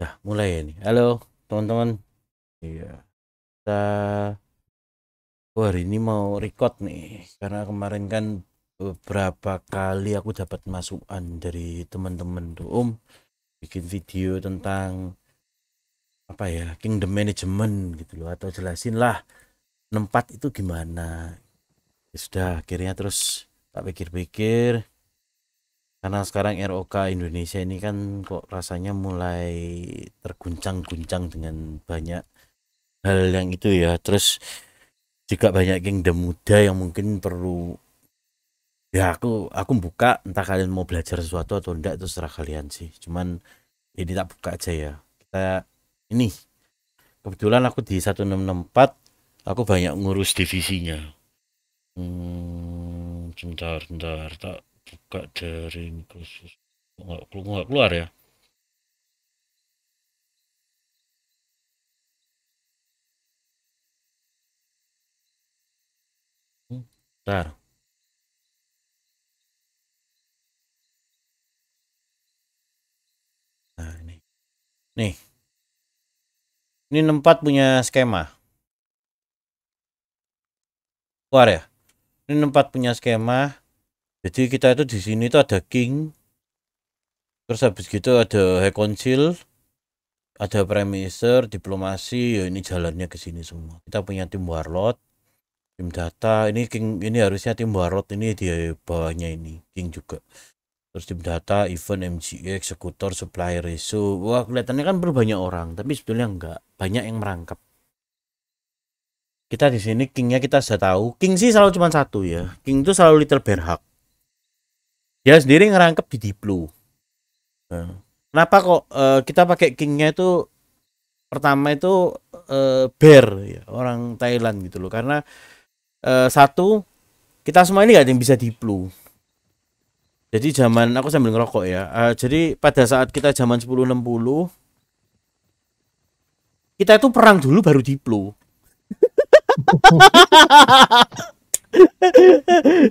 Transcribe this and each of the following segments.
Nah, mulai ya nih. Halo, teman-teman. Iya. Kita oh, hari ini mau record nih karena kemarin kan beberapa kali aku dapat masukan dari teman-teman tuh, Om, bikin video tentang apa ya, kingdom management gitu loh atau jelasin lah tempat itu gimana. Ya sudah, akhirnya terus tak pikir-pikir karena sekarang ROK Indonesia ini kan kok rasanya mulai terguncang-guncang dengan banyak hal yang itu ya terus juga banyak udah muda yang mungkin perlu ya aku aku buka entah kalian mau belajar sesuatu atau enggak itu serah kalian sih cuman ini tak buka aja ya kita ini kebetulan aku di 1664 aku banyak ngurus divisinya hmm, sebentar sebentar tak buka dari khusus nggak keluar, keluar ya hmm, Bentar. Nah, ini. Nih. Ini nempat punya skema. Keluar ya? Ini nempat punya skema jadi kita itu di sini itu ada king terus habis gitu ada high council ada premiser diplomasi ya ini jalannya ke sini semua kita punya tim warlord tim data ini king ini harusnya tim warlord ini dia bawahnya ini king juga terus tim data event MGE eksekutor supplier Reso. wah kelihatannya kan berbanyak orang tapi sebetulnya enggak banyak yang merangkap kita di sini kingnya kita sudah tahu king sih selalu cuma satu ya king itu selalu little bear hug dia sendiri ngerangkep di Diplo nah, kenapa kok uh, kita pakai kingnya itu pertama itu uh, bear ya, orang Thailand gitu loh karena uh, satu kita semua ini gak ada yang bisa Diplo jadi zaman aku sambil ngerokok ya uh, jadi pada saat kita zaman 1060 kita itu perang dulu baru diplo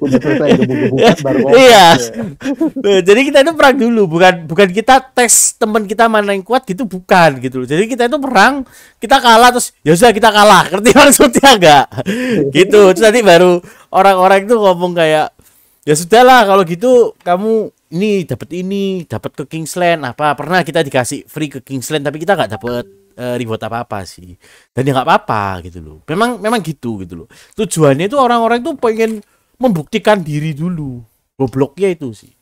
itu iya. baru iya jadi kita itu perang dulu bukan bukan kita tes teman kita mana yang kuat gitu bukan gitu jadi kita itu perang kita kalah terus ya sudah kita kalah ngerti maksudnya enggak gitu terus nanti baru orang-orang itu ngomong kayak ya sudahlah kalau gitu kamu ini dapat ini dapat ke Kingsland apa pernah kita dikasih free ke Kingsland tapi kita nggak dapat uh, eh, reward apa apa sih dan ya nggak apa apa gitu loh memang memang gitu gitu loh tujuannya itu orang-orang itu pengen membuktikan diri dulu gobloknya itu sih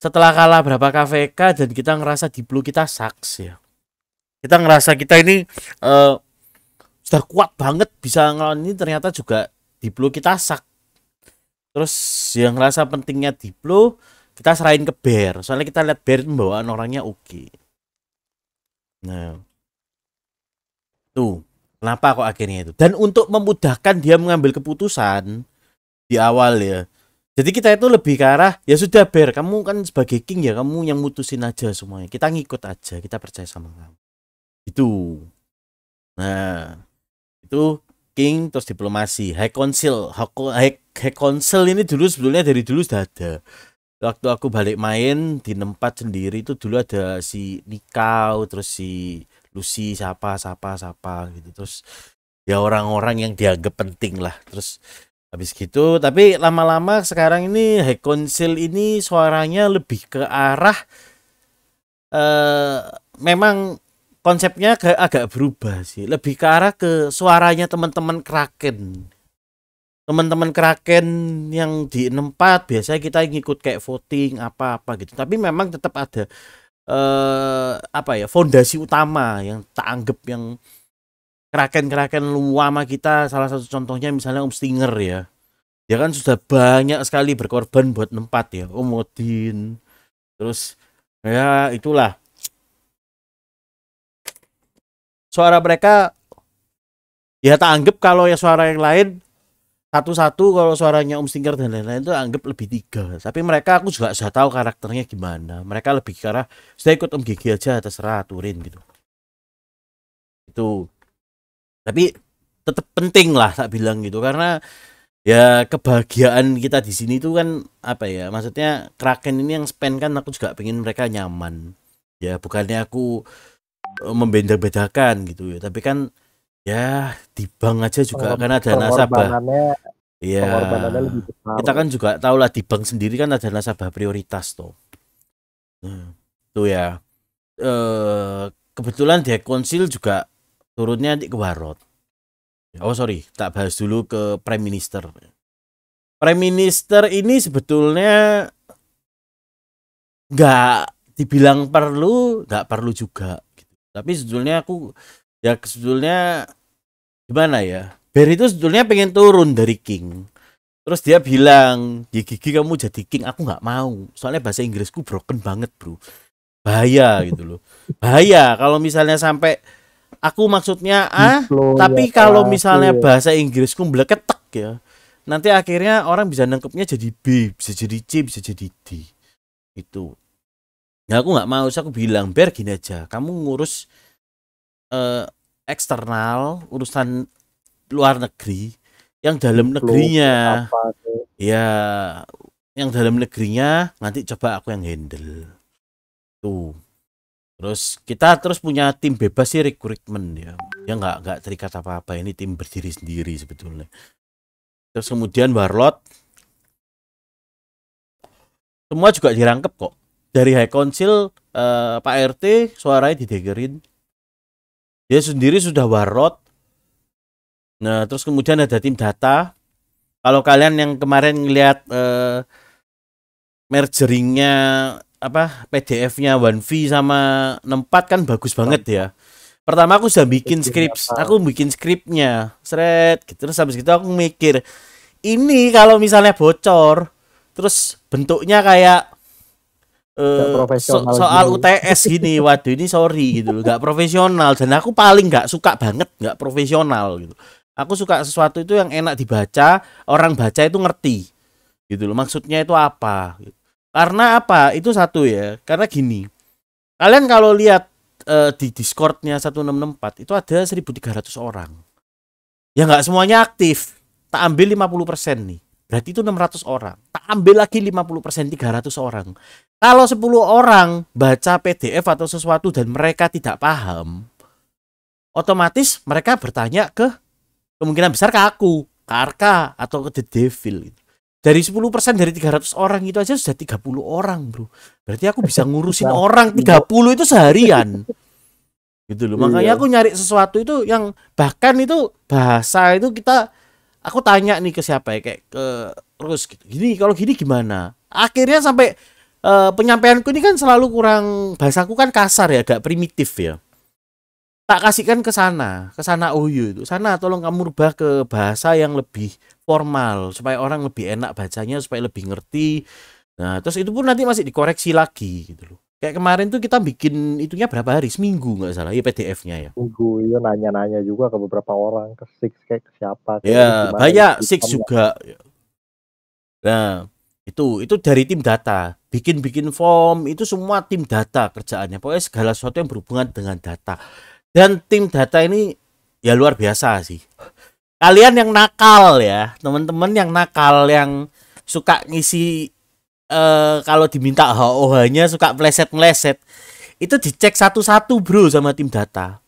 setelah kalah berapa KVK dan kita ngerasa di blue kita saks ya kita ngerasa kita ini uh, sudah kuat banget bisa ngelawan ini ternyata juga di blue kita sak terus yang ngerasa pentingnya di blue kita serahin ke bear soalnya kita lihat bear membawa orangnya oke okay. nah Tuh, kenapa kok akhirnya itu? Dan untuk memudahkan dia mengambil keputusan di awal ya. Jadi kita itu lebih ke arah ya sudah ber, kamu kan sebagai king ya kamu yang mutusin aja semuanya. Kita ngikut aja, kita percaya sama kamu. Itu. Nah, itu king terus diplomasi, high council, high, high council ini dulu sebetulnya dari dulu sudah ada. Waktu aku balik main di tempat sendiri itu dulu ada si Nikau terus si Lucy siapa siapa siapa gitu terus ya orang-orang yang dianggap penting lah terus habis gitu tapi lama-lama sekarang ini High Council ini suaranya lebih ke arah eh memang konsepnya agak, agak berubah sih lebih ke arah ke suaranya teman-teman Kraken teman-teman Kraken yang di 64 biasanya kita ngikut kayak voting apa-apa gitu tapi memang tetap ada eh, apa ya fondasi utama yang tak anggap yang keraken-keraken lama kita salah satu contohnya misalnya Om Stinger ya dia kan sudah banyak sekali berkorban buat tempat ya Om Odin terus ya itulah suara mereka ya tak anggap kalau ya suara yang lain satu-satu kalau suaranya Om um Stinger dan lain-lain itu anggap lebih tiga tapi mereka aku juga sudah tahu karakternya gimana mereka lebih karena saya ikut Om Gigi aja terserah turin gitu itu tapi tetap penting lah tak bilang gitu karena ya kebahagiaan kita di sini tuh kan apa ya maksudnya Kraken ini yang spend kan aku juga pengen mereka nyaman ya bukannya aku eh, membeda-bedakan gitu ya tapi kan ya di bank aja juga karena kan ada nasabah Iya. Kita kan juga tahu lah di bank sendiri kan ada nasabah prioritas tuh. Hmm, tuh ya. Eh kebetulan dia konsil juga turunnya di ke warot Oh sorry, tak bahas dulu ke Prime Minister. Prime Minister ini sebetulnya nggak dibilang perlu, nggak perlu juga. Gitu. Tapi sebetulnya aku ya sebetulnya gimana ya Barry itu sebetulnya pengen turun dari King terus dia bilang ya gigi kamu jadi King aku nggak mau soalnya bahasa Inggrisku broken banget bro bahaya gitu loh bahaya kalau misalnya sampai aku maksudnya ah tapi ya, kalau misalnya ya. bahasa Inggrisku meleketek ya nanti akhirnya orang bisa nangkepnya jadi B bisa jadi C bisa jadi D itu ya aku nggak mau saya aku bilang biar gini aja kamu ngurus eh, eksternal urusan luar negeri yang dalam negerinya ya yang dalam negerinya nanti coba aku yang handle tuh terus kita terus punya tim bebas sih recruitment ya ya nggak nggak terikat apa apa ini tim berdiri sendiri sebetulnya terus kemudian warlot semua juga dirangkep kok dari high council eh, pak rt suaranya didegerin dia sendiri sudah warot nah terus kemudian ada tim data kalau kalian yang kemarin ngelihat eh, mergeringnya apa PDF-nya One V sama Nempat kan bagus banget ya. Pertama aku sudah bikin skrip, aku bikin skripnya, seret gitu. Terus habis itu aku mikir, ini kalau misalnya bocor, terus bentuknya kayak Eh, so soal gitu. UTS gini waduh ini sorry gitu loh nggak profesional dan aku paling nggak suka banget nggak profesional gitu aku suka sesuatu itu yang enak dibaca orang baca itu ngerti gitu loh maksudnya itu apa gitu. karena apa itu satu ya karena gini kalian kalau lihat uh, di Discordnya 1664 itu ada 1300 orang ya nggak semuanya aktif tak ambil 50% nih Berarti itu 600 orang. Tak ambil lagi 50% 300 orang. Kalau 10 orang baca PDF atau sesuatu dan mereka tidak paham, otomatis mereka bertanya ke kemungkinan besar ke aku, ke Arka atau ke The Devil. Dari 10% dari 300 orang itu aja sudah 30 orang, Bro. Berarti aku bisa ngurusin orang 30 itu seharian. Gitu loh. Iya. Makanya aku nyari sesuatu itu yang bahkan itu bahasa itu kita aku tanya nih ke siapa ya kayak ke terus gitu gini kalau gini gimana akhirnya sampai uh, penyampaianku ini kan selalu kurang bahasaku kan kasar ya agak primitif ya tak kasihkan ke sana ke sana uyu itu sana tolong kamu rubah ke bahasa yang lebih formal supaya orang lebih enak bacanya supaya lebih ngerti nah terus itu pun nanti masih dikoreksi lagi gitu loh Kayak kemarin tuh kita bikin itunya berapa hari? Seminggu nggak salah. Ya PDF-nya ya. Minggu itu iya, nanya-nanya juga ke beberapa orang, ke Six kayak ke siapa. Iya, gitu kan, ya yeah, banyak Six juga. Ya. Nah, itu itu dari tim data. Bikin-bikin form itu semua tim data kerjaannya. Pokoknya segala sesuatu yang berhubungan dengan data. Dan tim data ini ya luar biasa sih. Kalian yang nakal ya, teman-teman yang nakal yang suka ngisi uh, kalau diminta HOH-nya suka meleset-meleset. Itu dicek satu-satu, Bro, sama tim data.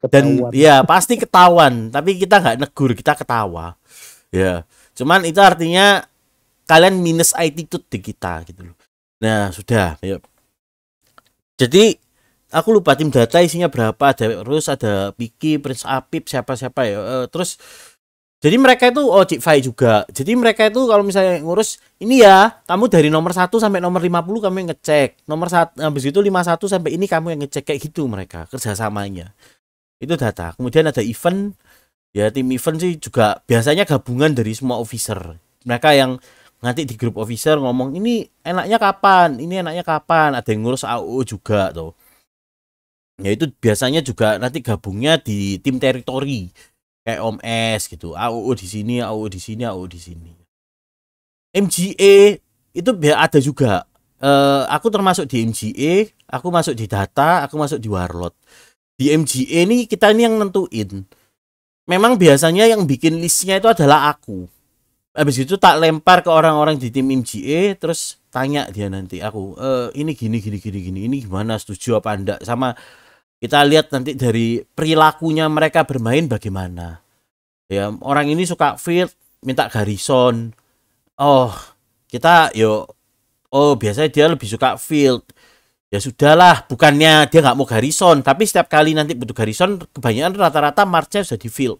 Ketahuan. Dan ya pasti ketahuan, tapi kita nggak negur, kita ketawa. Ya. Cuman itu artinya kalian minus attitude di kita gitu loh. Nah, sudah, yuk. Ya. Jadi aku lupa tim data isinya berapa ada terus ada Piki Prince Apip siapa-siapa ya. Eh, terus jadi mereka itu oh Fai juga. Jadi mereka itu kalau misalnya ngurus ini ya, kamu dari nomor 1 sampai nomor 50 kamu yang ngecek. Nomor 1 habis itu 51 sampai ini kamu yang ngecek kayak gitu mereka kerjasamanya. Itu data. Kemudian ada event ya tim event sih juga biasanya gabungan dari semua officer. Mereka yang nanti di grup officer ngomong ini enaknya kapan, ini enaknya kapan. Ada yang ngurus AO juga tuh. Ya itu biasanya juga nanti gabungnya di tim teritori kayak Om S gitu AUU di sini AUU di sini AUU di sini MGA itu ada juga uh, aku termasuk di MGA, aku masuk di data aku masuk di warlot di MGA ini kita ini yang nentuin memang biasanya yang bikin listnya itu adalah aku habis itu tak lempar ke orang-orang di tim MGA, terus tanya dia nanti aku e, ini gini gini gini gini ini gimana setuju apa enggak sama kita lihat nanti dari perilakunya mereka bermain bagaimana ya orang ini suka field minta garison oh kita yo oh biasanya dia lebih suka field ya sudahlah bukannya dia nggak mau garison tapi setiap kali nanti butuh garison kebanyakan rata-rata marchnya sudah di field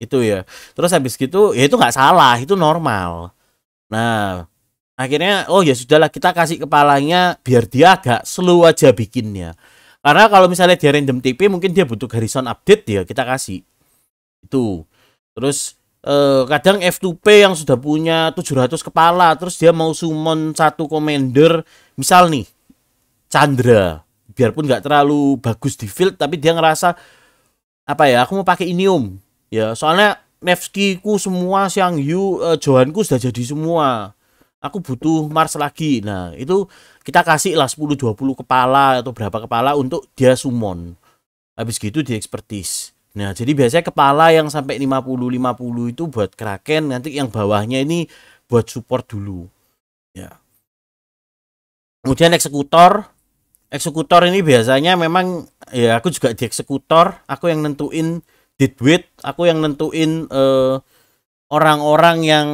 itu ya terus habis gitu ya itu nggak salah itu normal nah akhirnya oh ya sudahlah kita kasih kepalanya biar dia agak slow aja bikinnya karena kalau misalnya dia random TP mungkin dia butuh garrison update dia ya, kita kasih. Itu. Terus eh, kadang F2P yang sudah punya 700 kepala terus dia mau summon satu commander misal nih Chandra biarpun nggak terlalu bagus di field tapi dia ngerasa apa ya aku mau pakai Inium ya soalnya Nevsky ku semua siang Yu eh, Johan ku sudah jadi semua aku butuh Mars lagi. Nah, itu kita kasih lah 10 20 kepala atau berapa kepala untuk dia summon. Habis gitu di expertise. Nah, jadi biasanya kepala yang sampai 50 50 itu buat Kraken, nanti yang bawahnya ini buat support dulu. Ya. Kemudian eksekutor. Eksekutor ini biasanya memang ya aku juga di eksekutor, aku yang nentuin deadweight, aku yang nentuin eh, orang-orang uh, orang -orang yang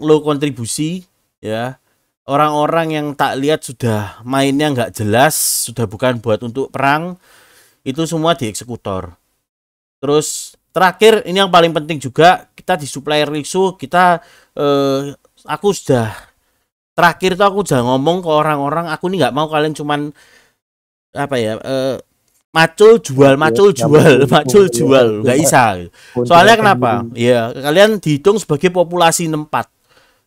low kontribusi ya orang-orang yang tak lihat sudah mainnya nggak jelas sudah bukan buat untuk perang itu semua di eksekutor terus terakhir ini yang paling penting juga kita di supplier risu kita eh, aku sudah terakhir tuh aku udah ngomong ke orang-orang aku ini nggak mau kalian cuman apa ya eh, macul jual macul iya, iya, jual iya, macul jual nggak bisa soalnya kenapa ya kalian dihitung sebagai populasi tempat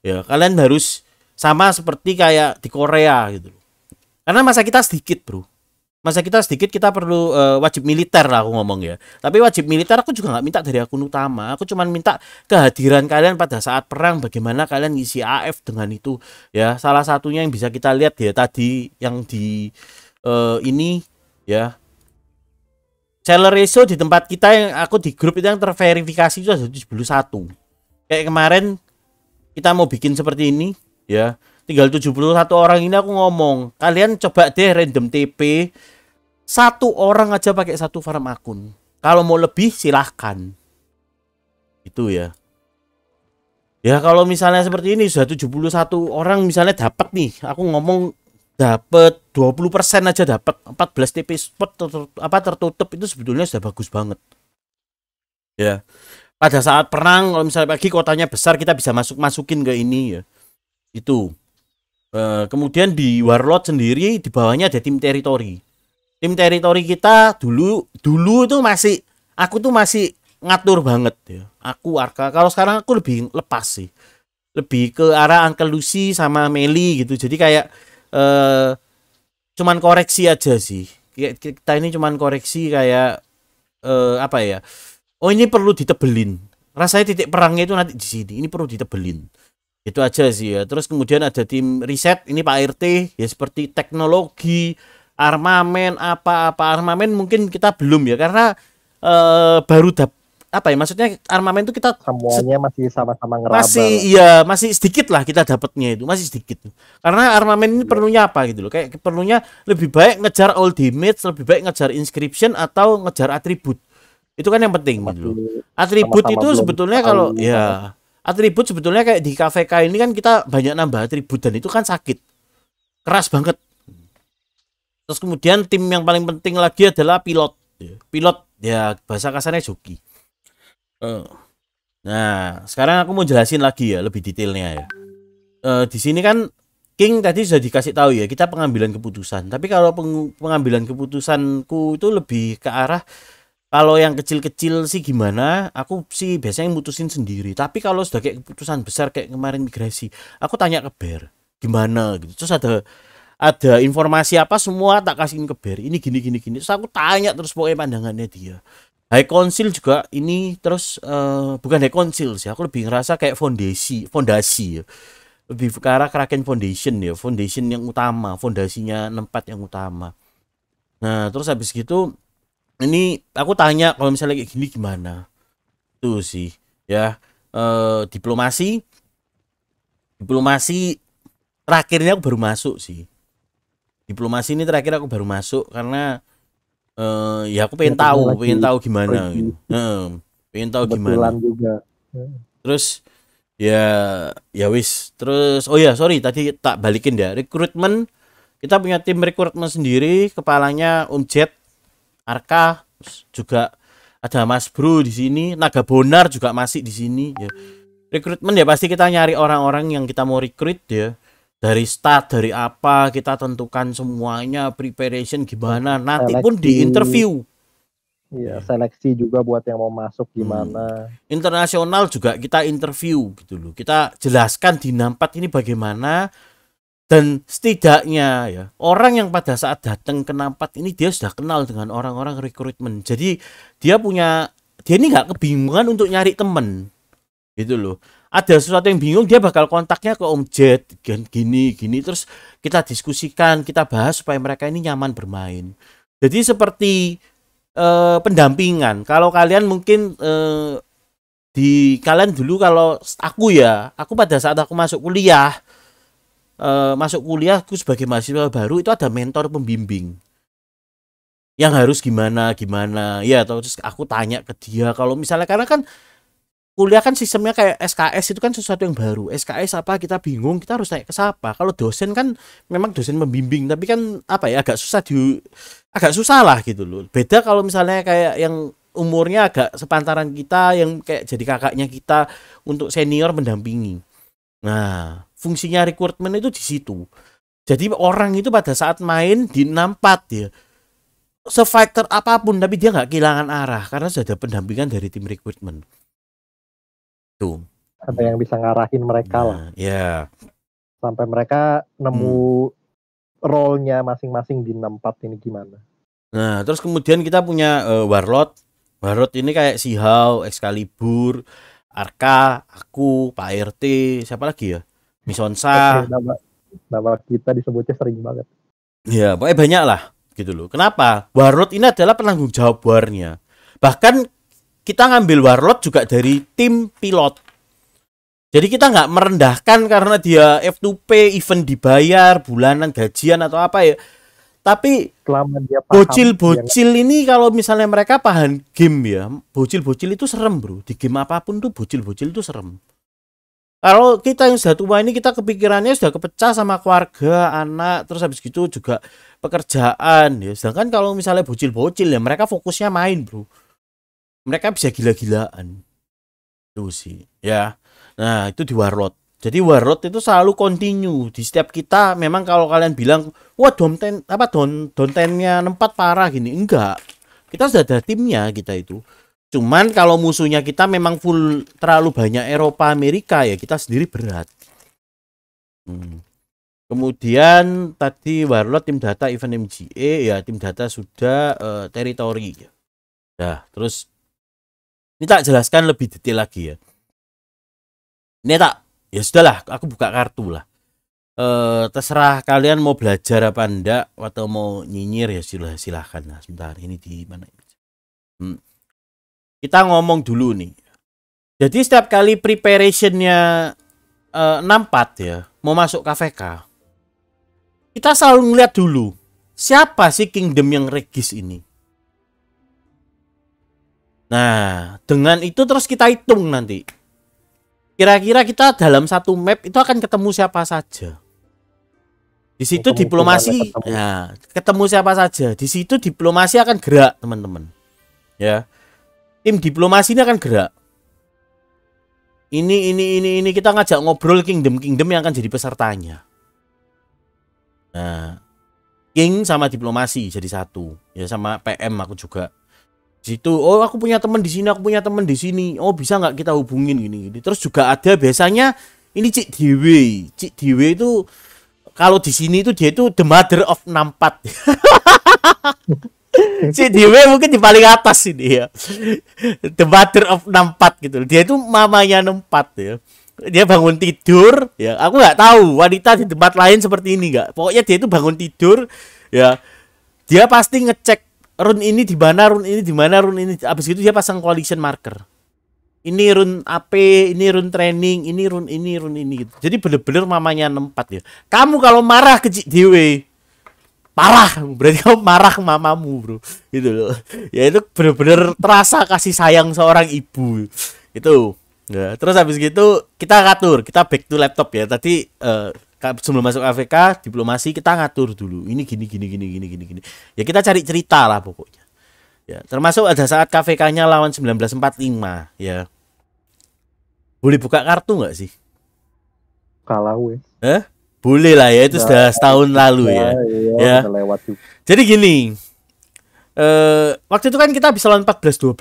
ya kalian harus sama seperti kayak di Korea gitu Karena masa kita sedikit, Bro. Masa kita sedikit kita perlu uh, wajib militer lah aku ngomong ya. Tapi wajib militer aku juga nggak minta dari akun utama. Aku cuma minta kehadiran kalian pada saat perang bagaimana kalian ngisi AF dengan itu ya. Salah satunya yang bisa kita lihat ya tadi yang di uh, ini ya. Seller di tempat kita yang aku di grup itu yang terverifikasi itu ada 71. Kayak kemarin kita mau bikin seperti ini ya tinggal 71 orang ini aku ngomong kalian coba deh random TP satu orang aja pakai satu farm akun kalau mau lebih silahkan itu ya ya kalau misalnya seperti ini sudah 71 orang misalnya dapat nih aku ngomong dapat 20% aja dapat 14 TP spot ter, apa tertutup itu sebetulnya sudah bagus banget ya pada saat perang kalau misalnya pagi kotanya besar kita bisa masuk masukin ke ini ya itu. Uh, kemudian di Warlord sendiri di bawahnya ada tim teritori. Tim teritori kita dulu dulu itu masih aku tuh masih ngatur banget ya. Aku Arka. Kalau sekarang aku lebih lepas sih. Lebih ke arah Uncle Lucy sama Meli gitu. Jadi kayak eh cuman koreksi aja sih. Kita ini cuman koreksi kayak uh, apa ya? Oh, ini perlu ditebelin. Rasanya titik perangnya itu nanti di sini. Ini perlu ditebelin itu aja sih ya terus kemudian ada tim riset ini Pak RT ya seperti teknologi armamen apa-apa armamen mungkin kita belum ya karena uh, baru dap apa ya maksudnya armamen itu kita semuanya masih sama-sama ngeraba masih iya masih sedikit lah kita dapatnya itu masih sedikit karena armamen ini iya. perlunya apa gitu loh kayak perlunya lebih baik ngejar all damage lebih baik ngejar inscription atau ngejar atribut itu kan yang penting gitu loh atribut sama -sama itu sebetulnya kalau iya. ya atribut sebetulnya kayak di KVK ini kan kita banyak nambah atribut dan itu kan sakit keras banget terus kemudian tim yang paling penting lagi adalah pilot iya. pilot ya bahasa kasarnya joki eh. nah sekarang aku mau jelasin lagi ya lebih detailnya ya uh, di sini kan King tadi sudah dikasih tahu ya kita pengambilan keputusan tapi kalau pengambilan keputusanku itu lebih ke arah kalau yang kecil-kecil sih gimana aku sih biasanya mutusin sendiri tapi kalau sudah kayak keputusan besar kayak kemarin migrasi aku tanya ke Ber gimana gitu terus ada ada informasi apa semua tak kasihin ke Ber ini gini gini gini terus aku tanya terus pokoknya pandangannya dia High Council juga ini terus uh, bukan High Council sih aku lebih ngerasa kayak fondasi fondasi ya lebih ke arah Kraken Foundation ya foundation yang utama fondasinya tempat yang utama nah terus habis gitu ini aku tanya kalau misalnya kayak gini gimana tuh sih ya eh, diplomasi diplomasi terakhirnya aku baru masuk sih diplomasi ini terakhir aku baru masuk karena eh, ya aku pengen ya, tahu pengen tahu gimana gitu. e, pengen tahu Betulan gimana juga. terus ya ya wis terus oh ya sorry tadi tak balikin ya rekrutmen kita punya tim rekrutmen sendiri kepalanya Om Jet Arka juga ada Mas Bro di sini, Naga Bonar juga masih di sini ya. Rekrutmen ya pasti kita nyari orang-orang yang kita mau rekrut ya. Dari start dari apa kita tentukan semuanya preparation gimana oh, nanti seleksi. pun di interview. Iya, ya. seleksi juga buat yang mau masuk gimana. Hmm. Internasional juga kita interview gitu loh. Kita jelaskan di Nampat ini bagaimana dan setidaknya ya orang yang pada saat datang ke Nampat ini dia sudah kenal dengan orang-orang rekrutmen jadi dia punya dia ini nggak kebingungan untuk nyari temen gitu loh ada sesuatu yang bingung dia bakal kontaknya ke Om Jet gini gini terus kita diskusikan kita bahas supaya mereka ini nyaman bermain jadi seperti eh, pendampingan kalau kalian mungkin eh, di kalian dulu kalau aku ya aku pada saat aku masuk kuliah Eh, masuk kuliah aku sebagai mahasiswa baru itu ada mentor pembimbing yang harus gimana gimana ya terus aku tanya ke dia kalau misalnya karena kan kuliah kan sistemnya kayak SKS itu kan sesuatu yang baru SKS apa kita bingung kita harus tanya ke siapa kalau dosen kan memang dosen membimbing tapi kan apa ya agak susah di agak susah lah gitu loh beda kalau misalnya kayak yang umurnya agak sepantaran kita yang kayak jadi kakaknya kita untuk senior mendampingi nah fungsinya recruitment itu di situ. Jadi orang itu pada saat main di 64 ya sefighter apapun tapi dia nggak kehilangan arah karena sudah ada pendampingan dari tim recruitment. Tuh. Ada yang bisa ngarahin mereka nah, lah. Ya. Yeah. Sampai mereka nemu hmm. role-nya masing-masing di 64 ini gimana. Nah, terus kemudian kita punya uh, Warlord. Warlord ini kayak si Sihau, Excalibur, Arka, aku, Pak RT, siapa lagi ya? Misonsa. Nama, kita disebutnya sering banget. Ya, pokoknya banyak lah gitu loh. Kenapa? Warlord ini adalah penanggung jawab warnya. Bahkan kita ngambil Warlord juga dari tim pilot. Jadi kita nggak merendahkan karena dia F2P, event dibayar, bulanan, gajian atau apa ya. Tapi bocil-bocil ini kalau misalnya mereka paham game ya, bocil-bocil itu serem bro. Di game apapun tuh bocil-bocil itu serem kalau kita yang sudah tua ini kita kepikirannya sudah kepecah sama keluarga anak terus habis gitu juga pekerjaan ya sedangkan kalau misalnya bocil-bocil ya mereka fokusnya main bro mereka bisa gila-gilaan itu sih ya nah itu di warlot jadi warlot itu selalu continue di setiap kita memang kalau kalian bilang wah donten apa don dontennya nempat parah gini enggak kita sudah ada timnya kita itu Cuman kalau musuhnya kita memang full terlalu banyak Eropa Amerika ya kita sendiri berat. Hmm. Kemudian tadi Warlord tim data event MGA ya tim data sudah uh, teritori ya. Nah, terus ini tak jelaskan lebih detail lagi ya. Ini tak ya sudahlah aku buka kartu lah. Uh, terserah kalian mau belajar apa enggak atau mau nyinyir ya silah silahkan nah sebentar ini di mana hmm kita ngomong dulu nih. Jadi setiap kali preparationnya uh, eh, nampat ya, mau masuk KVK, kita selalu ngeliat dulu siapa sih kingdom yang regis ini. Nah, dengan itu terus kita hitung nanti. Kira-kira kita dalam satu map itu akan ketemu siapa saja. Di situ ketemu diplomasi, ketemu. ya ketemu siapa saja. Di situ diplomasi akan gerak teman-teman. Ya, tim diplomasi ini akan gerak ini ini ini ini kita ngajak ngobrol kingdom kingdom yang akan jadi pesertanya nah king sama diplomasi jadi satu ya sama pm aku juga situ oh aku punya temen di sini aku punya temen di sini oh bisa nggak kita hubungin gini gini terus juga ada biasanya ini cik dewi cik dewi itu kalau di sini itu dia itu the mother of nampat si Dewe mungkin di paling atas sih dia. Ya. the mother of 64 gitu dia itu mamanya 64 ya dia bangun tidur ya aku nggak tahu wanita di tempat lain seperti ini nggak pokoknya dia itu bangun tidur ya dia pasti ngecek run ini di mana run ini di mana run ini abis itu dia pasang collision marker ini run AP, ini run training, ini run ini, run ini gitu. Jadi bener-bener mamanya nempat ya. Kamu kalau marah ke Dewe, parah berarti kamu marah ke mamamu bro gitu loh ya itu bener-bener terasa kasih sayang seorang ibu itu ya terus habis gitu kita ngatur kita back to laptop ya tadi uh, sebelum masuk AVK diplomasi kita ngatur dulu ini gini gini gini gini gini gini ya kita cari cerita lah pokoknya ya termasuk ada saat KVK-nya lawan 1945 ya boleh buka kartu nggak sih kalah weh eh boleh lah ya, itu nah, sudah setahun iya, lalu ya. Iya, ya. lewat juga. Jadi gini, eh waktu itu kan kita bisa lawan 14-12.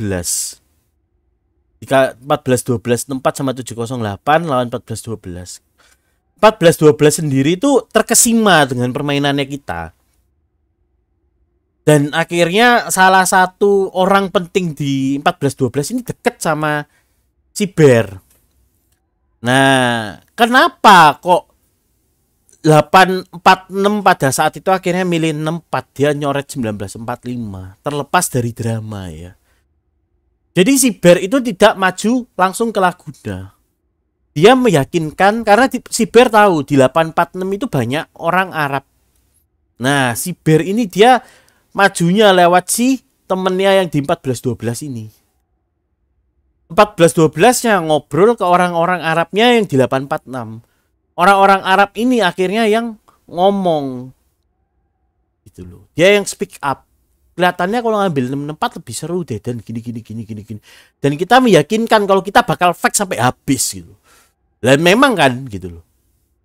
jika 14-12, 4 sama 708 lawan 14-12. 14-12 sendiri itu terkesima dengan permainannya kita. Dan akhirnya salah satu orang penting di 14-12 ini deket sama si Bear. Nah, kenapa kok 846 pada saat itu akhirnya milih 64 dia nyoret 1945 terlepas dari drama ya jadi si Bear itu tidak maju langsung ke Laguna dia meyakinkan karena si Bear tahu di 846 itu banyak orang Arab nah si Bear ini dia majunya lewat si temennya yang di 1412 ini 1412 nya ngobrol ke orang-orang Arabnya yang di 846 orang-orang Arab ini akhirnya yang ngomong gitu loh dia yang speak up kelihatannya kalau ngambil tempat lebih seru deh dan gini gini gini gini gini dan kita meyakinkan kalau kita bakal fake sampai habis gitu dan memang kan gitu loh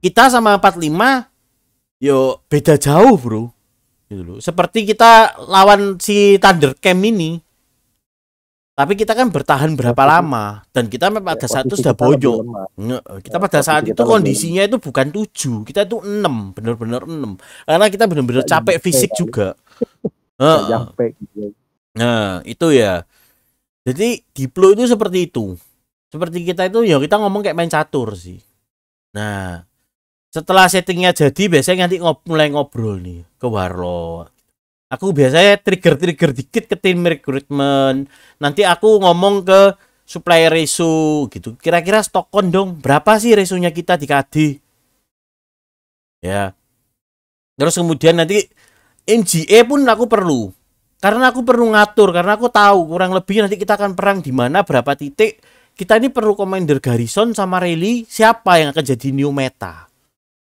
kita sama 45 yo beda jauh bro gitu loh seperti kita lawan si Thunder Cam ini tapi kita kan bertahan berapa Tapi, lama dan kita memang pada ya, saat itu sudah pojok. Kita ya, pada saat itu kondisinya itu bukan tujuh, kita itu enam, benar-benar enam. Karena kita benar-benar capek fisik ya, juga. uh, nah, itu ya. Jadi diplo itu seperti itu. Seperti kita itu ya kita ngomong kayak main catur sih. Nah, setelah settingnya jadi biasanya nanti ngob mulai ngobrol nih ke warlord aku biasanya trigger-trigger dikit ke tim rekrutmen nanti aku ngomong ke supplier resu gitu kira-kira stok dong berapa sih resunya kita di KD ya terus kemudian nanti MGE pun aku perlu karena aku perlu ngatur karena aku tahu kurang lebih nanti kita akan perang di mana berapa titik kita ini perlu commander garrison sama rally siapa yang akan jadi new meta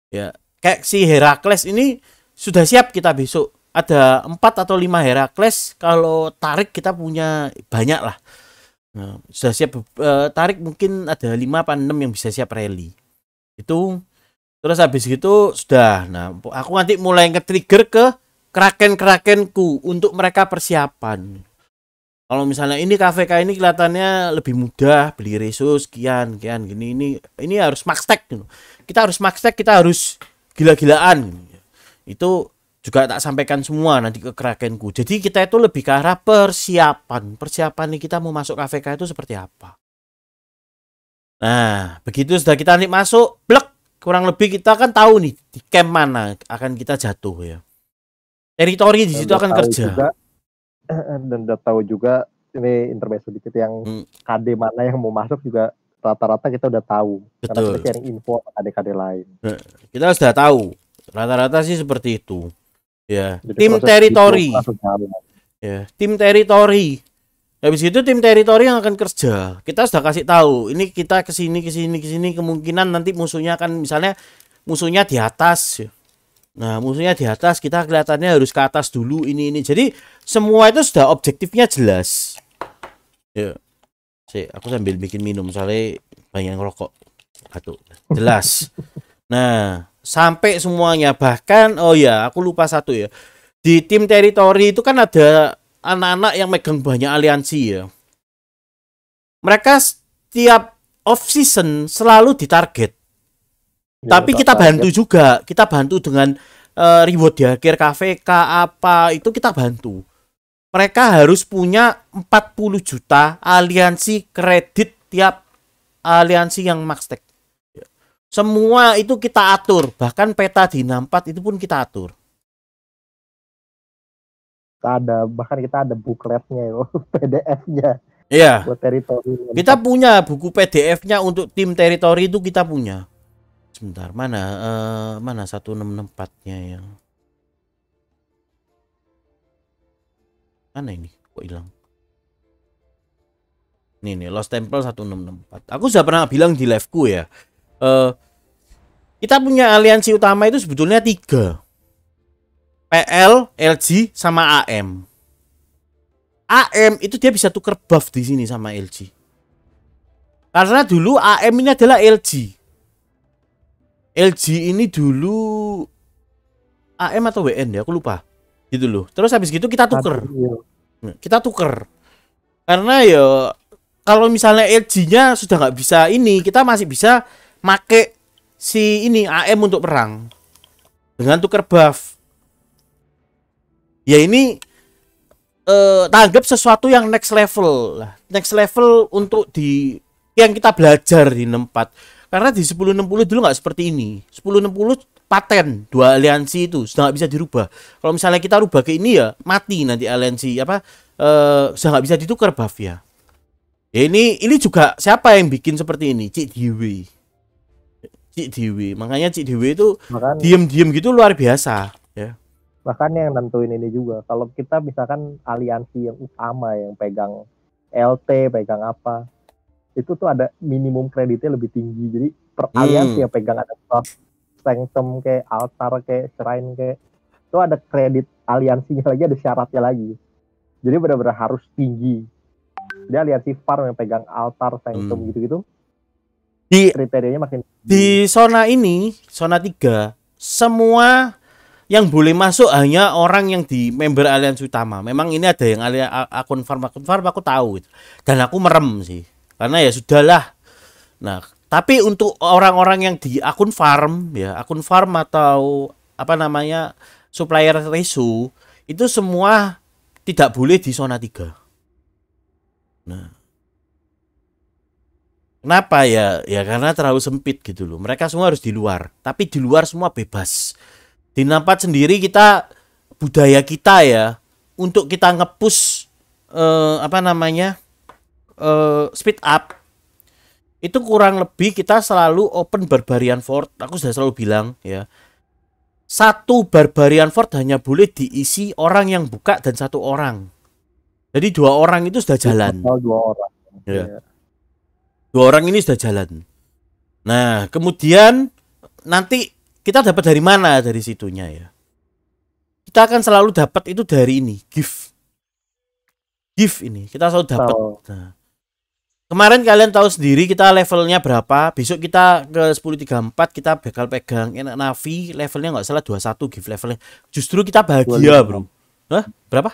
ya kayak si Heracles ini sudah siap kita besok ada empat atau lima Herakles kalau tarik kita punya banyak lah nah, sudah siap uh, tarik mungkin ada lima atau enam yang bisa siap rally itu terus habis gitu sudah nah aku nanti mulai nge-trigger ke kraken-krakenku untuk mereka persiapan kalau misalnya ini KVK ini kelihatannya lebih mudah beli resus kian kian gini ini ini harus max tech gitu. kita harus max tech kita harus gila-gilaan gitu. itu juga tak sampaikan semua nanti ke Krakenku. Jadi kita itu lebih ke arah persiapan. Persiapan nih kita mau masuk KVK itu seperti apa. Nah, begitu sudah kita nih masuk, blek, kurang lebih kita kan tahu nih di camp mana akan kita jatuh ya. Teritori di situ akan kerja. Juga, dan udah tahu juga ini intermezzo sedikit yang hmm. KD mana yang mau masuk juga rata-rata kita udah tahu Betul. karena kita sharing info KD-KD lain. Nah, kita sudah tahu. Rata-rata sih seperti itu. Ya. tim teritori. Ya, tim teritori. Habis itu tim teritori yang akan kerja. Kita sudah kasih tahu, ini kita ke sini ke sini ke sini kemungkinan nanti musuhnya akan misalnya musuhnya di atas. Nah, musuhnya di atas, kita kelihatannya harus ke atas dulu ini ini. Jadi semua itu sudah objektifnya jelas. Ya. Si, aku sambil bikin minum soalnya banyak rokok. atau Jelas. Nah, sampai semuanya bahkan oh ya aku lupa satu ya di tim teritori itu kan ada anak-anak yang megang banyak aliansi ya mereka setiap off season selalu ditarget ya, tapi kita bantu juga kita bantu dengan uh, reward di akhir KVK apa itu kita bantu mereka harus punya 40 juta aliansi kredit tiap aliansi yang max tech semua itu kita atur, bahkan peta di 64 itu pun kita atur. Kita ada bahkan kita ada bukletnya ya, PDF-nya. Iya. Buat teritori. Kita punya buku PDF-nya untuk tim teritori itu kita punya. Sebentar, mana uh, mana enam nya ya? Mana ini? Kok hilang? Nih nih Lost Temple 164. Aku sudah pernah bilang di liveku ya uh, kita punya aliansi utama itu sebetulnya tiga PL, LG, sama AM. AM itu dia bisa tuker buff di sini sama LG. Karena dulu AM ini adalah LG. LG ini dulu AM atau WN ya, aku lupa. Gitu loh. Terus habis gitu kita tuker. Iya. Kita tuker. Karena ya kalau misalnya LG-nya sudah nggak bisa ini, kita masih bisa make si ini AM untuk perang dengan tuker buff. Ya ini eh, tanggap sesuatu yang next level lah. Next level untuk di yang kita belajar di 64. Karena di 1060 dulu nggak seperti ini. 1060 paten dua aliansi itu sudah bisa dirubah. Kalau misalnya kita rubah ke ini ya mati nanti aliansi apa eh, sudah nggak bisa ditukar buff ya. Ya ini ini juga siapa yang bikin seperti ini? Cik Dewi. Cik Dewi. Makanya Cik Dewi itu diem-diem gitu luar biasa ya. Bahkan yang nentuin ini juga kalau kita misalkan aliansi yang utama yang pegang LT, pegang apa. Itu tuh ada minimum kreditnya lebih tinggi. Jadi per hmm. aliansi yang pegang ada sanctum kayak altar kayak shrine kayak itu ada kredit aliansinya lagi ada syaratnya lagi jadi benar-benar harus tinggi Dia aliansi farm yang pegang altar sanctum hmm. gitu-gitu di kriterianya makin di zona ini zona 3 semua yang boleh masuk hanya orang yang di member aliansi utama. Memang ini ada yang alia, akun farm akun farm aku tahu gitu. Dan aku merem sih. Karena ya sudahlah. Nah, tapi untuk orang-orang yang di akun farm ya, akun farm atau apa namanya supplier resu itu semua tidak boleh di zona 3. Nah, Kenapa ya? Ya karena terlalu sempit gitu loh. Mereka semua harus di luar. Tapi di luar semua bebas. Di nampak sendiri kita budaya kita ya untuk kita ngepus uh, apa namanya uh, speed up itu kurang lebih kita selalu open barbarian fort. Aku sudah selalu bilang ya satu barbarian fort hanya boleh diisi orang yang buka dan satu orang. Jadi dua orang itu sudah jalan. dua orang. Ya. ya dua orang ini sudah jalan nah kemudian nanti kita dapat dari mana dari situnya ya kita akan selalu dapat itu dari ini gift gift ini kita selalu dapat oh. nah Kemarin kalian tahu sendiri kita levelnya berapa. Besok kita ke 1034 kita bakal pegang enak Navi levelnya nggak salah 21 gift levelnya. Justru kita bahagia, 25. Bro. Hah? Berapa?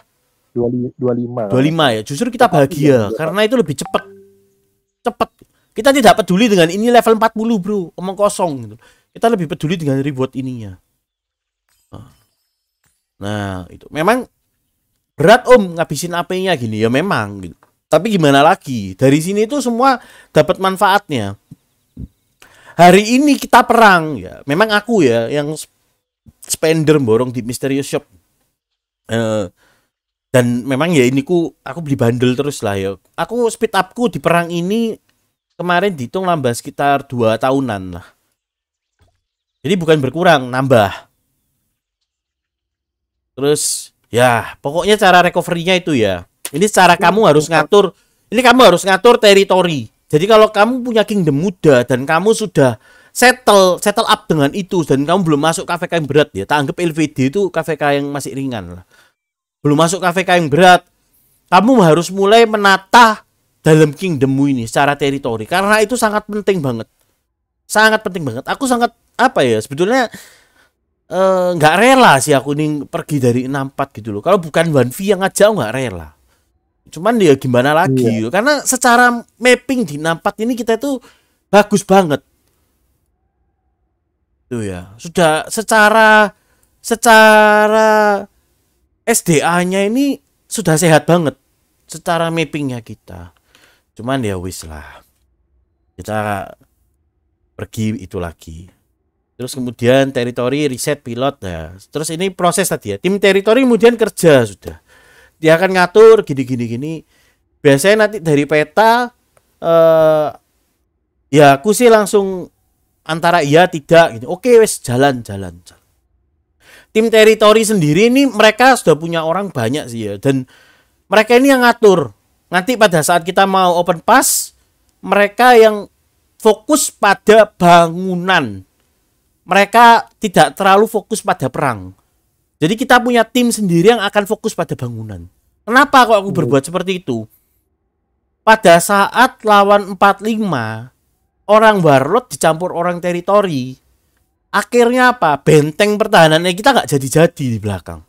25. 25 ya. Justru kita bahagia 25. karena itu lebih cepat. Cepat. Kita tidak peduli dengan ini level 40 bro, omong kosong gitu. Kita lebih peduli dengan reward ininya. Ah. Nah itu memang berat om ngabisin ap gini ya memang gitu. Tapi gimana lagi dari sini itu semua dapat manfaatnya. Hari ini kita perang ya. Memang aku ya yang spender borong di Mysterious Shop. Uh, dan memang ya ini ku aku beli bandel terus lah ya aku speed upku di perang ini kemarin dihitung nambah sekitar dua tahunan lah. Jadi bukan berkurang, nambah. Terus ya pokoknya cara recovery-nya itu ya. Ini cara kamu harus ngatur. Ini kamu harus ngatur teritori. Jadi kalau kamu punya kingdom muda dan kamu sudah settle settle up dengan itu dan kamu belum masuk KVK yang berat ya. Tak anggap LVD itu KVK yang masih ringan lah. Belum masuk KVK yang berat. Kamu harus mulai menata dalam kingdommu ini secara teritori karena itu sangat penting banget sangat penting banget aku sangat apa ya sebetulnya eh, nggak uh, rela sih aku ini pergi dari 64 gitu loh kalau bukan Wanfi yang ngajak nggak rela cuman dia ya gimana lagi iya. karena secara mapping di 64 ini kita itu bagus banget tuh ya sudah secara secara SDA-nya ini sudah sehat banget secara mappingnya kita cuman ya wis lah kita pergi itu lagi terus kemudian teritori riset pilot ya terus ini proses tadi ya tim teritori kemudian kerja sudah dia akan ngatur gini gini gini biasanya nanti dari peta eh, ya aku sih langsung antara iya tidak gitu oke wes jalan jalan jalan tim teritori sendiri ini mereka sudah punya orang banyak sih ya dan mereka ini yang ngatur Nanti pada saat kita mau open pass, mereka yang fokus pada bangunan. Mereka tidak terlalu fokus pada perang. Jadi kita punya tim sendiri yang akan fokus pada bangunan. Kenapa kok aku hmm. berbuat seperti itu? Pada saat lawan 45, orang warlord dicampur orang teritori. Akhirnya apa? Benteng pertahanannya kita nggak jadi-jadi di belakang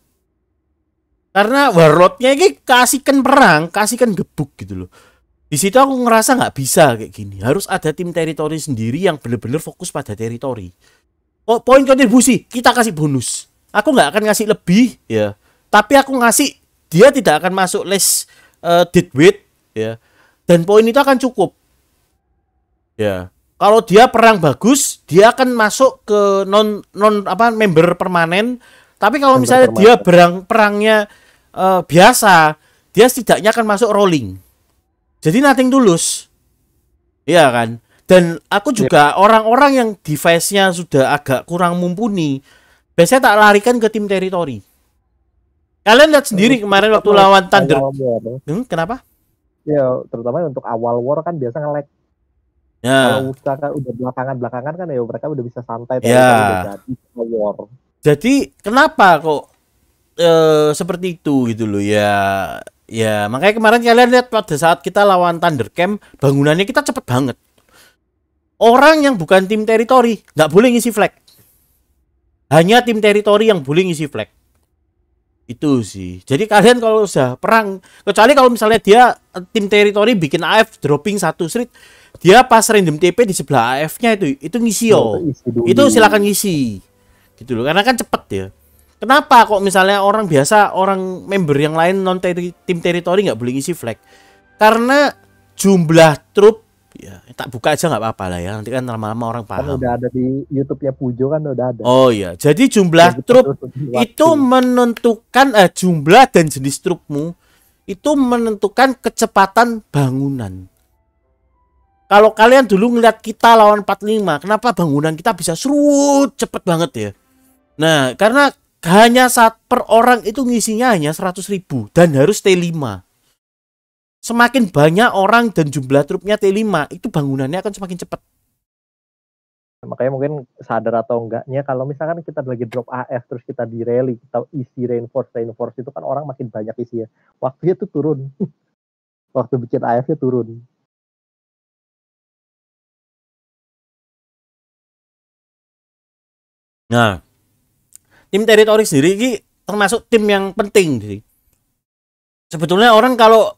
karena warlordnya ini kasihkan perang kasihkan gebuk gitu loh di situ aku ngerasa nggak bisa kayak gini harus ada tim teritori sendiri yang bener-bener fokus pada teritori oh, poin kontribusi kita kasih bonus aku nggak akan ngasih lebih ya tapi aku ngasih dia tidak akan masuk list uh, eh, dead ya dan poin itu akan cukup ya kalau dia perang bagus dia akan masuk ke non non apa member permanen tapi kalau misalnya dia berang perangnya uh, biasa, dia setidaknya akan masuk rolling. Jadi nothing tulus. Iya kan? Dan aku iya. juga orang-orang yeah. yang device-nya sudah agak kurang mumpuni, biasanya tak larikan ke tim teritori. Kalian lihat sendiri kemarin waktu lawan Thunder. Hmm, kenapa? Ya, terutama untuk awal war kan biasa nge-lag. Ya. Kalau kan udah belakangan-belakangan kan ya mereka udah bisa santai. Ya. Udah jadi war jadi kenapa kok e, seperti itu gitu loh ya ya makanya kemarin kalian lihat pada saat kita lawan Thunder Camp bangunannya kita cepet banget orang yang bukan tim teritori nggak boleh ngisi flag hanya tim teritori yang boleh ngisi flag itu sih jadi kalian kalau sudah perang kecuali kalau misalnya dia eh, tim teritori bikin AF dropping satu street dia pas random TP di sebelah AF-nya itu itu ngisi yo oh, itu silakan ngisi gitu loh karena kan cepet ya kenapa kok misalnya orang biasa orang member yang lain non teri tim teritori nggak boleh isi flag karena jumlah trup ya tak buka aja nggak apa-apa lah ya nanti kan lama-lama orang kan paham kan udah ada di YouTube-nya Pujo kan udah ada oh iya jadi jumlah jadi, trup itu menentukan eh, jumlah dan jenis trupmu itu menentukan kecepatan bangunan kalau kalian dulu ngeliat kita lawan 45 kenapa bangunan kita bisa serut cepet banget ya Nah, karena hanya saat per orang itu ngisinya hanya 100 ribu dan harus T5. Semakin banyak orang dan jumlah trupnya T5, itu bangunannya akan semakin cepat. Ya, makanya mungkin sadar atau enggaknya kalau misalkan kita lagi drop AF terus kita di rally, kita isi reinforce, reinforce itu kan orang makin banyak isinya. Waktunya itu turun. Waktu bikin AF-nya turun. Nah, tim teritori sendiri ini termasuk tim yang penting sih sebetulnya orang kalau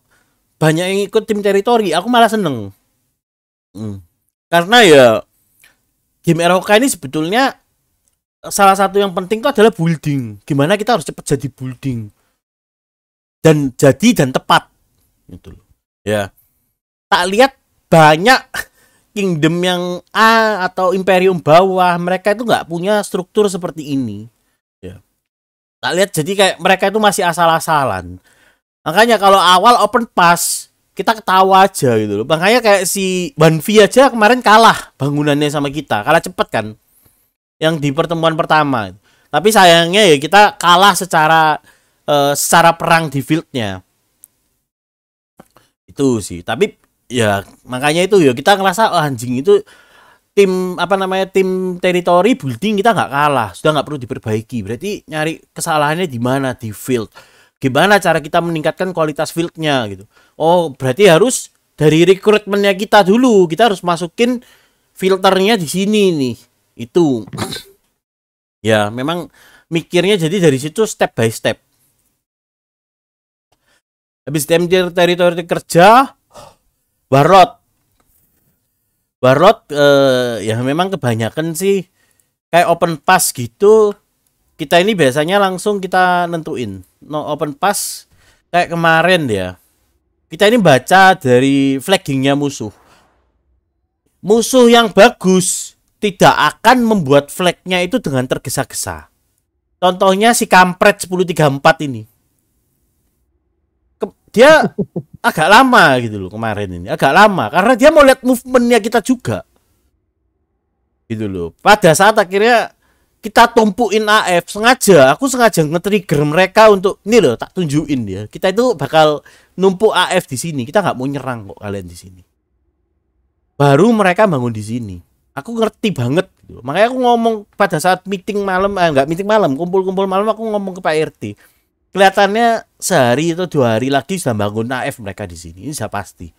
banyak yang ikut tim teritori aku malah seneng hmm. karena ya game ROK ini sebetulnya salah satu yang penting itu adalah building gimana kita harus cepat jadi building dan jadi dan tepat gitu loh ya tak lihat banyak kingdom yang A atau imperium bawah mereka itu nggak punya struktur seperti ini tak lihat jadi kayak mereka itu masih asal-asalan makanya kalau awal open pass kita ketawa aja gitu loh makanya kayak si Banfi aja kemarin kalah bangunannya sama kita kalah cepet kan yang di pertemuan pertama tapi sayangnya ya kita kalah secara uh, secara perang di fieldnya itu sih tapi ya makanya itu ya kita ngerasa oh, anjing itu tim apa namanya tim teritori building kita nggak kalah sudah nggak perlu diperbaiki berarti nyari kesalahannya di mana di field gimana cara kita meningkatkan kualitas fieldnya gitu oh berarti harus dari rekrutmennya kita dulu kita harus masukin filternya di sini nih itu ya memang mikirnya jadi dari situ step by step habis tim teritori kerja barot Warlord eh, ya memang kebanyakan sih kayak open pass gitu kita ini biasanya langsung kita nentuin no open pass kayak kemarin ya kita ini baca dari flaggingnya musuh musuh yang bagus tidak akan membuat flagnya itu dengan tergesa-gesa contohnya si kampret 1034 ini dia agak lama gitu loh kemarin ini agak lama karena dia mau lihat movementnya kita juga gitu loh pada saat akhirnya kita tumpuin AF sengaja aku sengaja nge-trigger mereka untuk ini loh tak tunjukin dia kita itu bakal numpuk AF di sini kita nggak mau nyerang kok kalian di sini baru mereka bangun di sini aku ngerti banget gitu. makanya aku ngomong pada saat meeting malam eh, nggak meeting malam kumpul-kumpul malam aku ngomong ke Pak RT kelihatannya sehari atau dua hari lagi sudah bangun AF mereka di sini ini sudah pasti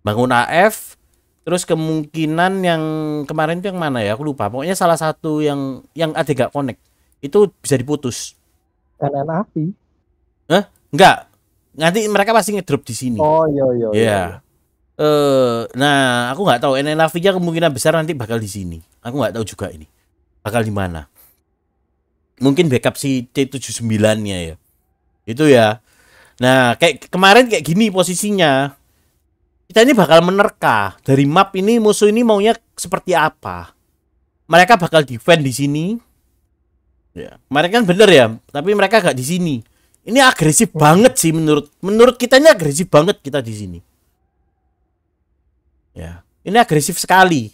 bangun AF terus kemungkinan yang kemarin itu yang mana ya aku lupa pokoknya salah satu yang yang ada gak connect itu bisa diputus karena api Hah? enggak nanti mereka pasti ngedrop di sini oh iya iya ya yeah. Iya. eh uh, nah aku nggak tahu NNAV-nya kemungkinan besar nanti bakal di sini aku nggak tahu juga ini bakal di mana mungkin backup si C79-nya ya. Itu ya. Nah, kayak kemarin kayak gini posisinya. Kita ini bakal menerka dari map ini musuh ini maunya seperti apa. Mereka bakal defend di sini. Ya, mereka kan bener ya, tapi mereka gak di sini. Ini agresif oh. banget sih menurut menurut kita ini agresif banget kita di sini. Ya, ini agresif sekali.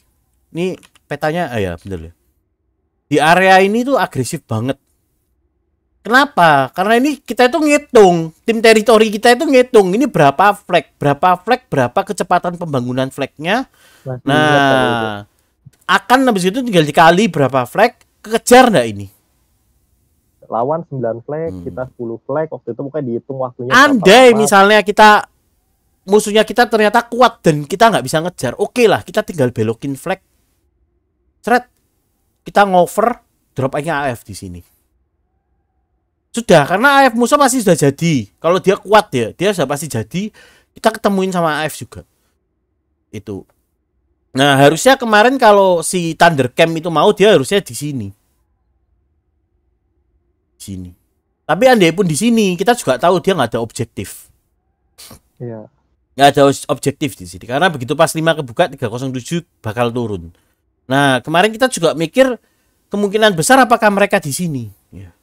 Ini petanya, ah ya bener ya di area ini tuh agresif banget. Kenapa? Karena ini kita itu ngitung, tim teritori kita itu ngitung ini berapa flag, berapa flag, berapa kecepatan pembangunan flagnya. Nah, nah akan habis itu tinggal dikali berapa flag, kekejar nggak ini? Lawan 9 flag, hmm. kita 10 flag, waktu itu mungkin dihitung waktunya. Andai misalnya kita musuhnya kita ternyata kuat dan kita nggak bisa ngejar, oke okay lah kita tinggal belokin flag. Seret, kita ngover drop aja AF di sini. Sudah, karena AF musuh pasti sudah jadi. Kalau dia kuat ya, dia sudah pasti jadi. Kita ketemuin sama AF juga. Itu. Nah, harusnya kemarin kalau si Thunder Camp itu mau dia harusnya di sini. Di sini. Tapi andai pun di sini, kita juga tahu dia nggak ada objektif. Iya. Nggak ada objektif di sini. Karena begitu pas 5 kebuka 307 bakal turun. Nah, kemarin kita juga mikir kemungkinan besar apakah mereka di sini. Ya.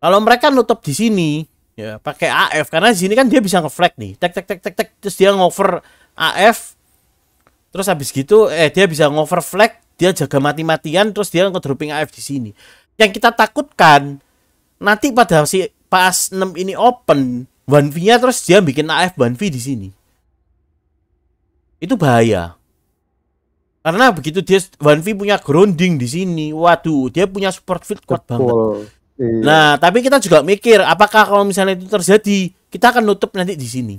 Kalau mereka nutup di sini, ya pakai AF karena di sini kan dia bisa ngeflag nih. Tek tek tek tek tek terus dia ngover AF. Terus habis gitu eh dia bisa ngover flag, dia jaga mati-matian terus dia nge-dropping AF di sini. Yang kita takutkan nanti pada si pas 6 ini open one V-nya terus dia bikin AF one V di sini. Itu bahaya. Karena begitu dia Wanfi punya grounding di sini. Waduh, dia punya support field kuat Betul. banget. Iya. Nah, tapi kita juga mikir apakah kalau misalnya itu terjadi, kita akan nutup nanti di sini.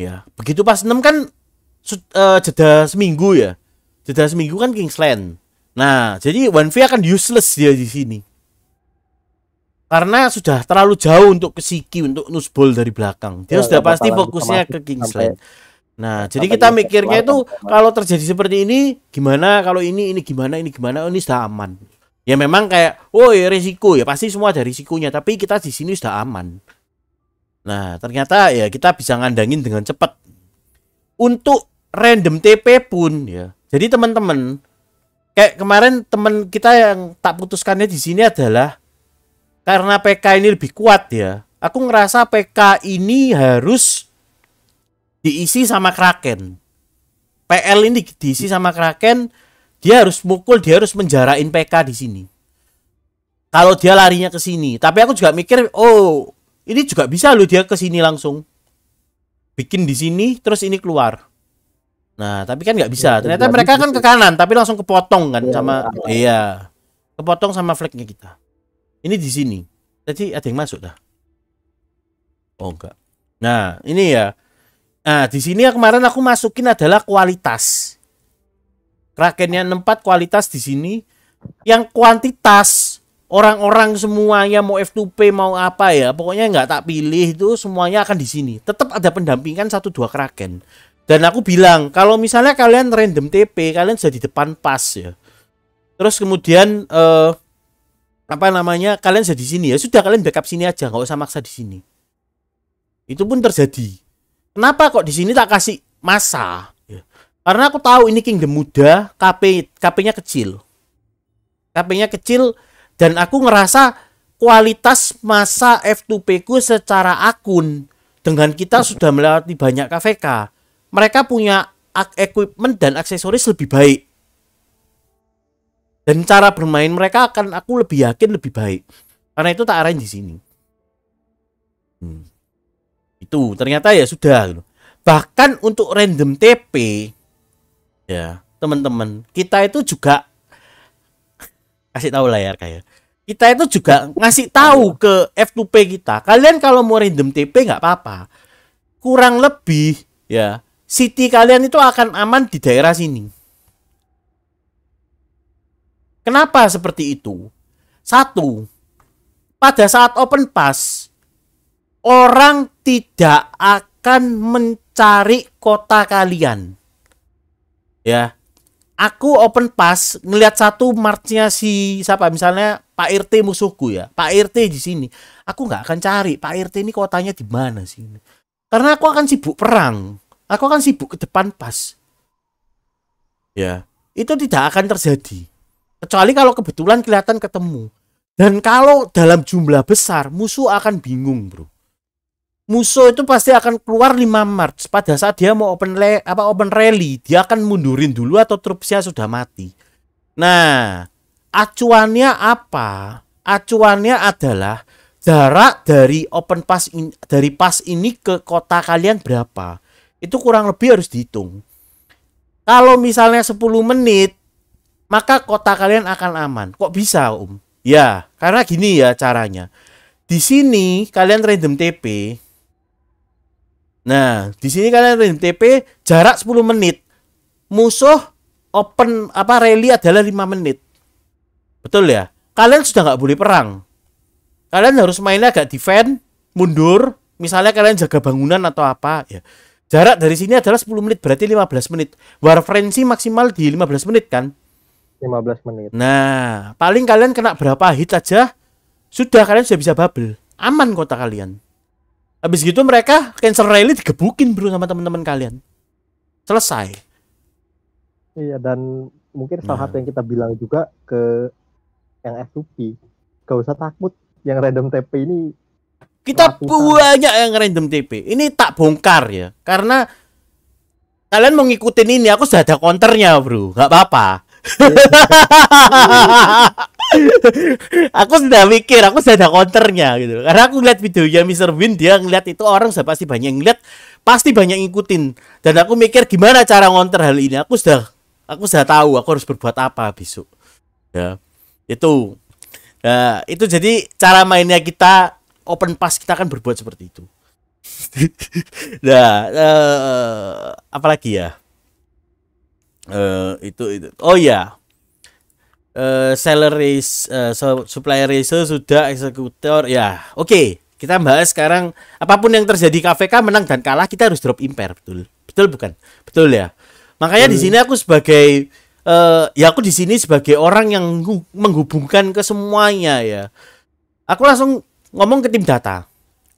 Ya, begitu pas 6 kan uh, jeda seminggu ya. Jeda seminggu kan Kingsland. Nah, jadi One V akan useless dia di sini. Karena sudah terlalu jauh untuk ke Siki untuk nusbol dari belakang. Dia ya, sudah ya, pasti fokusnya ke Kingsland. Sampai Nah, jadi ya? kita mikirnya itu kalau terjadi seperti ini gimana, kalau ini ini gimana, ini gimana, oh, ini sudah aman. Ya memang kayak, oh ya risiko ya pasti semua ada risikonya, tapi kita di sini sudah aman. Nah, ternyata ya kita bisa ngandangin dengan cepat. Untuk random TP pun ya. Jadi teman-teman, kayak kemarin teman kita yang tak putuskannya di sini adalah karena PK ini lebih kuat ya. Aku ngerasa PK ini harus diisi sama Kraken. PL ini diisi sama Kraken, dia harus mukul, dia harus menjarain PK di sini. Kalau dia larinya ke sini, tapi aku juga mikir, oh ini juga bisa loh dia ke sini langsung, bikin di sini, terus ini keluar. Nah, tapi kan nggak bisa. Ya, Ternyata mereka kan ke kanan, tapi langsung kepotong kan ya, sama ya. iya. Kepotong sama flagnya kita. Ini di sini. Jadi ada yang masuk dah. Oh enggak. Nah, ini ya Nah, di sini ya kemarin aku masukin adalah kualitas. Krakennya 64 kualitas di sini. Yang kuantitas orang-orang semuanya mau F2P mau apa ya, pokoknya nggak tak pilih itu semuanya akan di sini. Tetap ada pendampingan satu dua Kraken. Dan aku bilang, kalau misalnya kalian random TP, kalian sudah di depan pas ya. Terus kemudian eh, apa namanya? Kalian sudah di sini ya, sudah kalian backup sini aja, nggak usah maksa di sini. Itu pun terjadi Kenapa kok di sini tak kasih masa? Ya. Karena aku tahu ini kingdom muda, KP KP-nya kecil. KP-nya kecil dan aku ngerasa kualitas masa F2P ku secara akun dengan kita sudah melewati banyak KVK. Mereka punya equipment dan aksesoris lebih baik. Dan cara bermain mereka akan aku lebih yakin lebih baik. Karena itu tak arahin di sini. Hmm itu ternyata ya sudah gitu. bahkan untuk random TP ya teman-teman kita itu juga kasih tahu layar kayak kita itu juga ngasih tahu ke F2P kita kalian kalau mau random TP nggak apa-apa kurang lebih ya city kalian itu akan aman di daerah sini kenapa seperti itu satu pada saat open pass orang tidak akan mencari kota kalian. Ya. Aku open pass ngelihat satu marchnya si siapa misalnya Pak RT musuhku ya. Pak RT di sini. Aku nggak akan cari Pak RT ini kotanya di mana sih. Karena aku akan sibuk perang. Aku akan sibuk ke depan pas. Ya. Itu tidak akan terjadi. Kecuali kalau kebetulan kelihatan ketemu. Dan kalau dalam jumlah besar, musuh akan bingung, bro. Muso itu pasti akan keluar 5 Maret pada saat dia mau open le, apa open rally dia akan mundurin dulu atau trupsnya sudah mati nah acuannya apa acuannya adalah jarak dari open pass in, dari pass ini ke kota kalian berapa itu kurang lebih harus dihitung kalau misalnya 10 menit maka kota kalian akan aman kok bisa om ya karena gini ya caranya di sini kalian random TP Nah, di sini kalian rim TP jarak 10 menit. Musuh open apa rally adalah 5 menit. Betul ya? Kalian sudah nggak boleh perang. Kalian harus mainnya agak defend, mundur, misalnya kalian jaga bangunan atau apa ya. Jarak dari sini adalah 10 menit, berarti 15 menit. Warframe frenzy maksimal di 15 menit kan? 15 menit. Nah, paling kalian kena berapa hit aja sudah kalian sudah bisa bubble. Aman kota kalian. Habis gitu mereka cancel rally digebukin bro sama teman-teman kalian. Selesai. Iya dan mungkin salah nah. satu yang kita bilang juga ke yang S2P, gak usah takut yang random TP ini kita melakukan. banyak yang random TP. Ini tak bongkar ya karena kalian mau ngikutin ini aku sudah ada counternya bro, nggak apa-apa. Iya. aku sudah mikir, aku sudah ada counternya gitu. Karena aku ngeliat videonya Mr. Win, dia ngeliat itu orang sudah pasti banyak ngeliat, pasti banyak ngikutin. Dan aku mikir gimana cara ngonter hal ini. Aku sudah aku sudah tahu aku harus berbuat apa besok. Ya. Itu Nah, itu jadi cara mainnya kita open pass kita akan berbuat seperti itu. nah, uh, apalagi ya? Uh, itu itu. Oh ya, uh, seller race uh, supplier race sudah eksekutor ya oke okay. kita bahas sekarang apapun yang terjadi KVK menang dan kalah kita harus drop impair betul betul bukan betul ya makanya hmm. di sini aku sebagai uh, ya aku di sini sebagai orang yang menghubungkan ke semuanya ya aku langsung ngomong ke tim data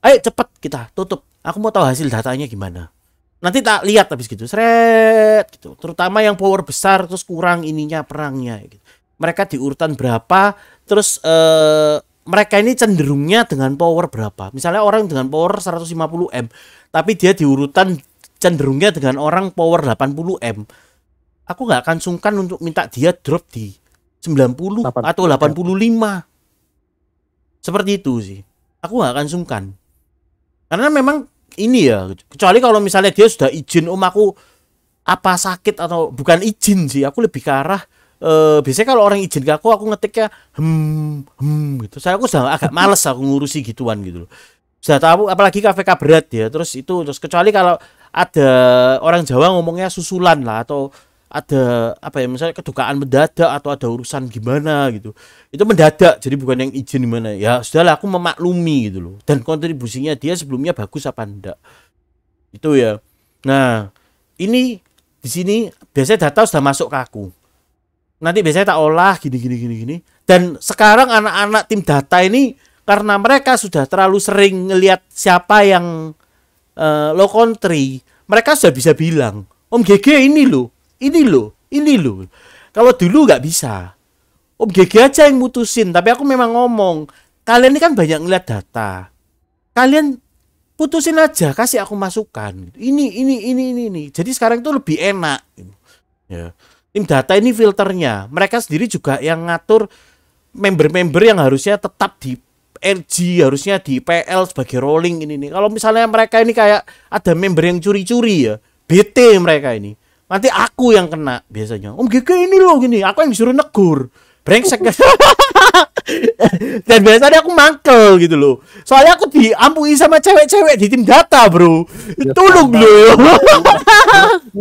ayo cepet kita tutup aku mau tahu hasil datanya gimana nanti tak lihat habis gitu seret gitu terutama yang power besar terus kurang ininya perangnya gitu mereka di urutan berapa terus eh, mereka ini cenderungnya dengan power berapa misalnya orang dengan power 150 m tapi dia di urutan cenderungnya dengan orang power 80 m aku nggak akan sungkan untuk minta dia drop di 90 80. atau 85 ya. seperti itu sih aku nggak akan sungkan karena memang ini ya kecuali kalau misalnya dia sudah izin om aku apa sakit atau bukan izin sih aku lebih ke arah eh biasanya kalau orang izin ke aku aku ngetiknya hmm hmm gitu saya aku sudah agak males aku ngurusi gituan gitu loh sudah tahu apalagi kafe berat ya terus itu terus kecuali kalau ada orang Jawa ngomongnya susulan lah atau ada apa ya misalnya kedukaan mendadak atau ada urusan gimana gitu itu mendadak jadi bukan yang izin gimana ya sudahlah aku memaklumi gitu loh dan kontribusinya dia sebelumnya bagus apa enggak itu ya nah ini di sini biasanya data sudah masuk ke aku nanti biasanya tak olah gini gini gini gini dan sekarang anak-anak tim data ini karena mereka sudah terlalu sering ngelihat siapa yang uh, low country mereka sudah bisa bilang om GG ini lo, ini lo, ini lo. kalau dulu nggak bisa om GG aja yang mutusin tapi aku memang ngomong kalian ini kan banyak ngeliat data kalian putusin aja kasih aku masukan ini ini ini ini ini jadi sekarang itu lebih enak ya yeah tim data ini filternya mereka sendiri juga yang ngatur member-member yang harusnya tetap di RG harusnya di PL sebagai rolling ini nih. Kalau misalnya mereka ini kayak ada member yang curi-curi ya, BT mereka ini. Nanti aku yang kena biasanya. Om GG ini loh gini, aku yang disuruh negur brengsek dan biasanya aku mangkel gitu loh soalnya aku diampuni sama cewek-cewek di tim data bro ya, loh lo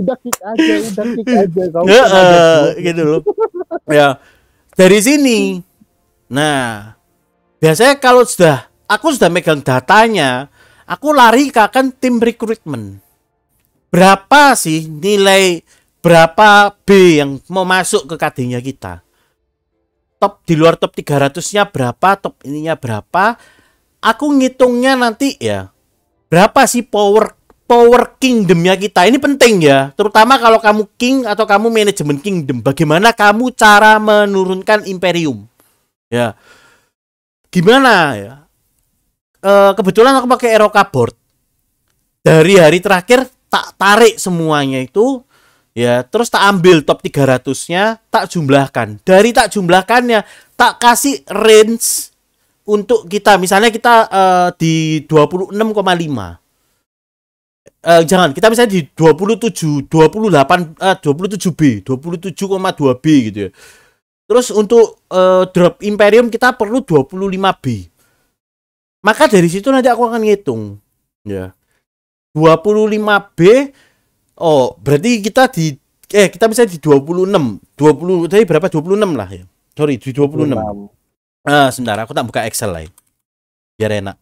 udah kick aja udah kick aja kau ya, gitu loh ya dari sini nah biasanya kalau sudah aku sudah megang datanya aku lari ke akan tim rekrutmen berapa sih nilai berapa B yang mau masuk ke kadinya kita top di luar top 300-nya berapa, top ininya berapa. Aku ngitungnya nanti ya. Berapa sih power power kingdomnya kita? Ini penting ya, terutama kalau kamu king atau kamu manajemen kingdom. Bagaimana kamu cara menurunkan imperium? Ya. Gimana ya? E, kebetulan aku pakai Eroka board. Dari hari terakhir tak tarik semuanya itu ya terus tak ambil top 300-nya tak jumlahkan dari tak jumlahkannya tak kasih range untuk kita misalnya kita uh, di 26,5 uh, eh, jangan kita misalnya di 27 28 uh, 27B 27,2B gitu ya terus untuk uh, drop imperium kita perlu 25B maka dari situ nanti aku akan ngitung ya 25B Oh, berarti kita di eh kita bisa di 26, 20 tadi berapa 26 lah ya. Sorry, di 26. 26. Ah, sebentar aku tak buka Excel lah. Ya. Biar enak.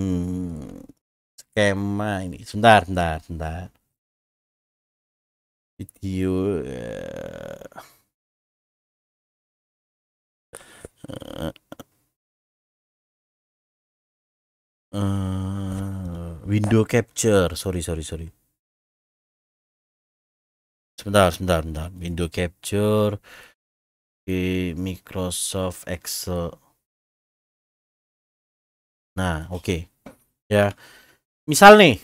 Hmm, skema ini. Sebentar, sebentar, sebentar. Video uh, uh, window capture sorry sorry sorry sebentar sebentar sebentar window capture di Microsoft Excel nah oke okay. ya misal nih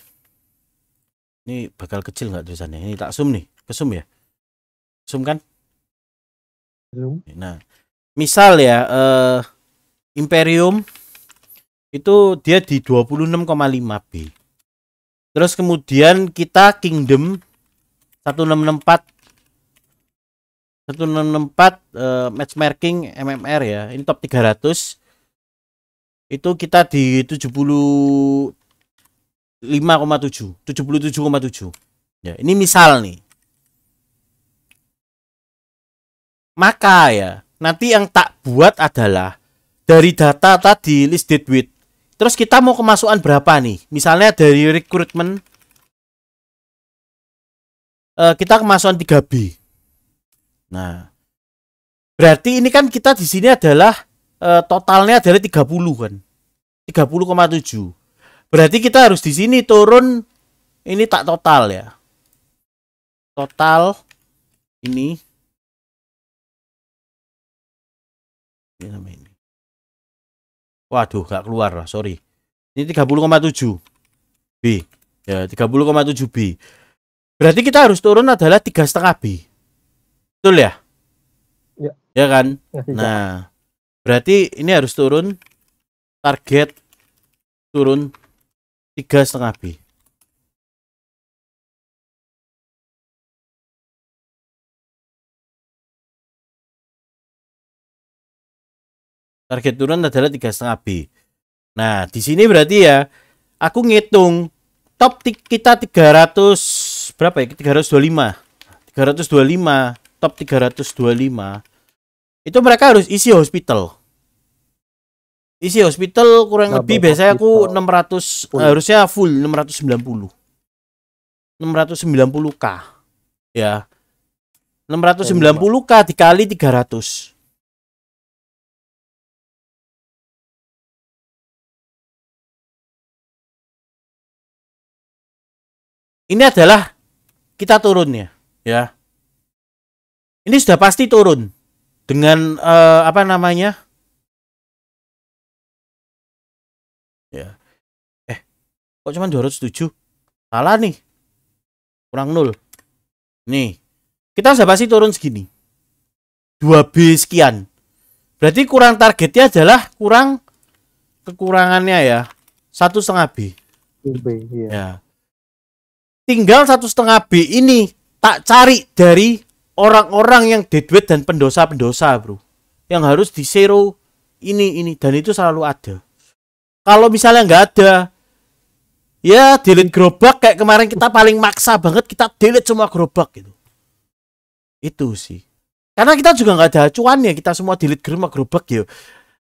ini bakal kecil nggak tulisannya ini tak zoom nih ke zoom ya zoom kan zoom nah misal ya eh, Imperium itu dia di 26,5 B Terus kemudian kita kingdom 1664 1664 uh, matchmaking MMR ya. Ini top 300. Itu kita di 75,7. 77,7 ya ini misal nih maka ya nanti yang tak buat adalah dari data tadi date with Terus kita mau kemasukan berapa nih? Misalnya dari rekrutmen eh, kita kemasukan 3B. Nah, berarti ini kan kita di sini adalah eh, totalnya adalah 30 kan. 30,7. Berarti kita harus di sini turun ini tak total ya. Total ini ini namanya Waduh, gak keluar, lah, sorry. Ini 30,7 B. Ya, 30,7 B. Berarti kita harus turun adalah tiga setengah B. Betul ya? Ya. Ya kan? Ya, nah, berarti ini harus turun target turun tiga setengah B. target turun adalah tiga setengah B. Nah, di sini berarti ya aku ngitung top kita 300 berapa ya? 325. 325, top 325. Itu mereka harus isi hospital. Isi hospital kurang lebih biasanya aku 600 full. harusnya full 690. 690k. Ya. 690k dikali 300. ini adalah kita turun ya ya ini sudah pasti turun dengan uh, apa namanya ya eh kok cuma 207 salah nih kurang nol nih kita sudah pasti turun segini 2B sekian berarti kurang targetnya adalah kurang kekurangannya ya satu setengah B, B iya. ya tinggal satu setengah B ini tak cari dari orang-orang yang deadweight dan pendosa-pendosa bro yang harus di zero ini ini dan itu selalu ada kalau misalnya nggak ada ya delete gerobak kayak kemarin kita paling maksa banget kita delete semua gerobak gitu itu sih karena kita juga nggak ada acuan ya kita semua delete gerobak gerobak ya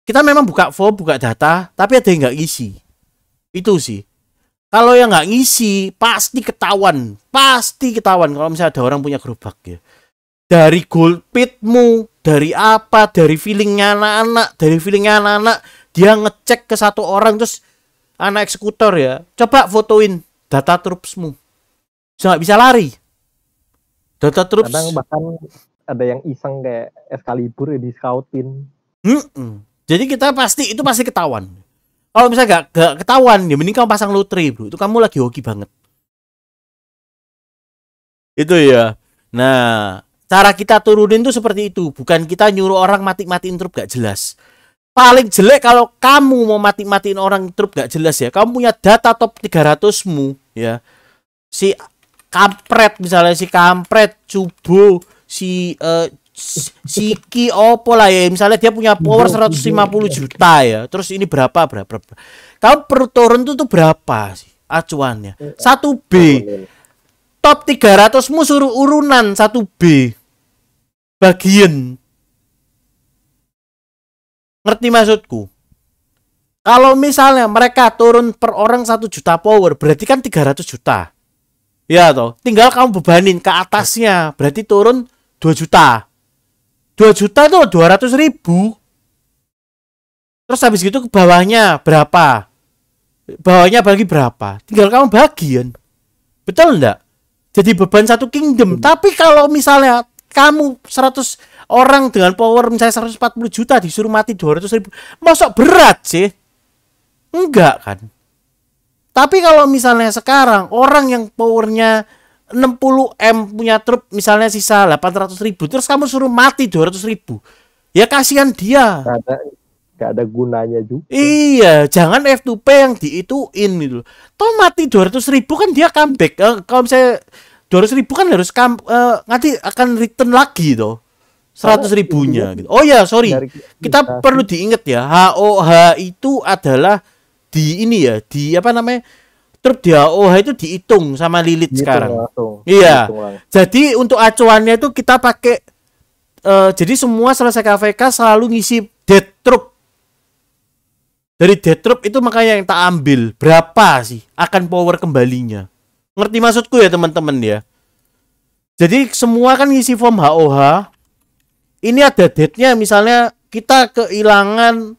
kita memang buka form buka data tapi ada yang nggak isi itu sih kalau yang nggak ngisi pasti ketahuan, pasti ketahuan kalau misalnya ada orang punya gerobak ya. Dari gold pitmu, dari apa, dari feelingnya anak-anak, dari feelingnya anak-anak, dia ngecek ke satu orang terus anak eksekutor ya, coba fotoin data troopsmu Bisa nggak bisa lari? Data troops Kadang bahkan ada yang iseng kayak eskalibur ya di scoutin. Mm -mm. Jadi kita pasti itu pasti ketahuan kalau misalnya gak, gak ketahuan ya mending kamu pasang lotre bro itu kamu lagi hoki banget itu ya nah cara kita turunin tuh seperti itu bukan kita nyuruh orang mati-matiin truk gak jelas paling jelek kalau kamu mau mati-matiin orang truk gak jelas ya kamu punya data top 300 mu ya si kampret misalnya si kampret cubo si uh, Siki opo lah ya misalnya dia punya power 150 iya, iya. juta ya terus ini berapa berapa, berapa. kamu per turun tuh, tuh berapa sih acuannya 1 iya. B top 300 mu suruh urunan 1 B bagian ngerti maksudku kalau misalnya mereka turun per orang 1 juta power berarti kan 300 juta ya toh tinggal kamu bebanin ke atasnya berarti turun 2 juta 2 juta tuh 200 ribu terus habis gitu ke bawahnya berapa bawahnya bagi berapa tinggal kamu bagian betul enggak jadi beban satu kingdom hmm. tapi kalau misalnya kamu 100 orang dengan power misalnya 140 juta disuruh mati 200 ribu masuk berat sih enggak kan tapi kalau misalnya sekarang orang yang powernya 60M punya truk misalnya sisa 800 ribu terus kamu suruh mati 200 ribu ya kasihan dia gak ada, gak ada gunanya juga iya jangan F2P yang diituin gitu toh mati 200 ribu kan dia comeback uh, kalau misalnya 200 ribu kan harus kam, uh, nanti akan return lagi gitu 100 ribunya iya. gitu. Oh ya sorry kita perlu diingat ya HOH itu adalah di ini ya di apa namanya Truk dia oh itu dihitung sama Lilit dihitung sekarang. Langsung. Iya. Jadi untuk acuannya itu kita pakai uh, jadi semua selesai KVK selalu ngisi dead troop. Dari dead troop itu makanya yang tak ambil berapa sih akan power kembalinya. Ngerti maksudku ya teman-teman ya. Jadi semua kan ngisi form HOH. Ini ada date misalnya kita kehilangan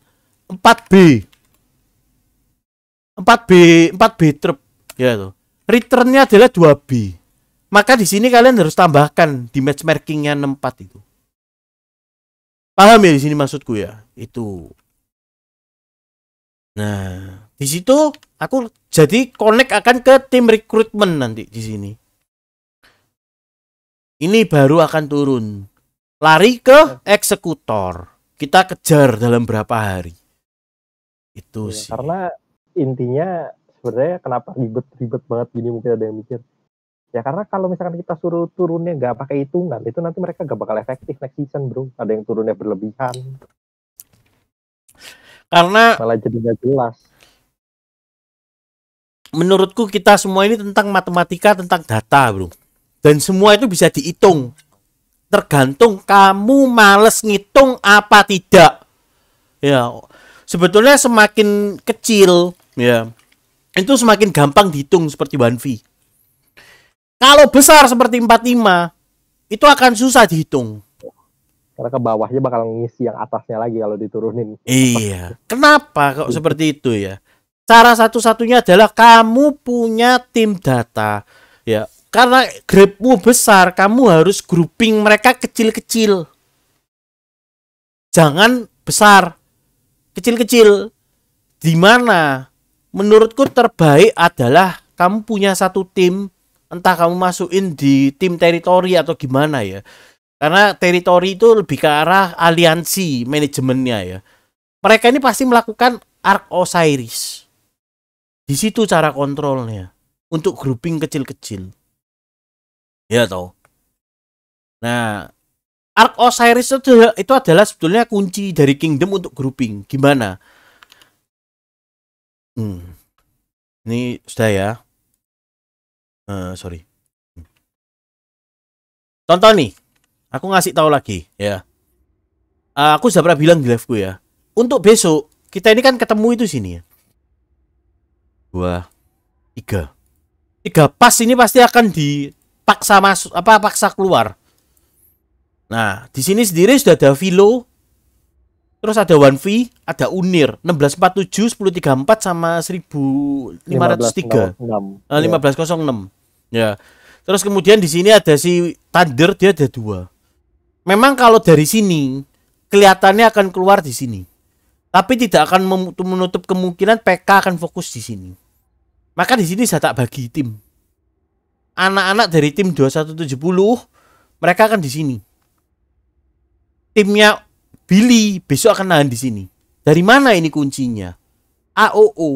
4B empat b empat b truk ya tuh returnnya adalah 2B maka di sini kalian harus tambahkan di match matchmakingnya 64 itu paham ya di sini maksudku ya itu nah di situ aku jadi connect akan ke tim rekrutmen nanti di sini ini baru akan turun lari ke eksekutor kita kejar dalam berapa hari itu ya, sih karena intinya sebenarnya kenapa ribet-ribet banget gini mungkin ada yang mikir ya karena kalau misalkan kita suruh turunnya nggak pakai hitungan itu nanti mereka gak bakal efektif next season bro ada yang turunnya berlebihan karena malah jadi nggak jelas menurutku kita semua ini tentang matematika tentang data bro dan semua itu bisa dihitung tergantung kamu males ngitung apa tidak ya sebetulnya semakin kecil Ya. Itu semakin gampang dihitung seperti one V. Kalau besar seperti 45 itu akan susah dihitung. Karena ke bawahnya bakal ngisi yang atasnya lagi kalau diturunin. Iya. Kenapa kok seperti itu ya? Cara satu-satunya adalah kamu punya tim data. Ya, karena grupmu besar, kamu harus grouping mereka kecil-kecil. Jangan besar, kecil-kecil. Di mana menurutku terbaik adalah kamu punya satu tim entah kamu masukin di tim teritori atau gimana ya karena teritori itu lebih ke arah aliansi manajemennya ya mereka ini pasti melakukan Ark Osiris di situ cara kontrolnya untuk grouping kecil-kecil ya toh nah Ark Osiris itu, itu adalah sebetulnya kunci dari kingdom untuk grouping gimana Hmm. Ini sudah ya. Uh, eh, sorry. Hmm. Tonton nih, aku ngasih tahu lagi ya. Uh, aku sudah pernah bilang di liveku ya. Untuk besok kita ini kan ketemu itu sini ya. Dua, tiga, tiga pas ini pasti akan dipaksa masuk apa paksa keluar. Nah di sini sendiri sudah ada Vilo, Terus ada One V, ada Unir 1647, 1034 sama 1503. 1506. Ya. Ya. Terus kemudian di sini ada si Thunder dia ada dua. Memang kalau dari sini kelihatannya akan keluar di sini. Tapi tidak akan menutup kemungkinan PK akan fokus di sini. Maka di sini saya tak bagi tim. Anak-anak dari tim 2170 mereka akan di sini. Timnya Billy besok akan nahan di sini. Dari mana ini kuncinya? AOO.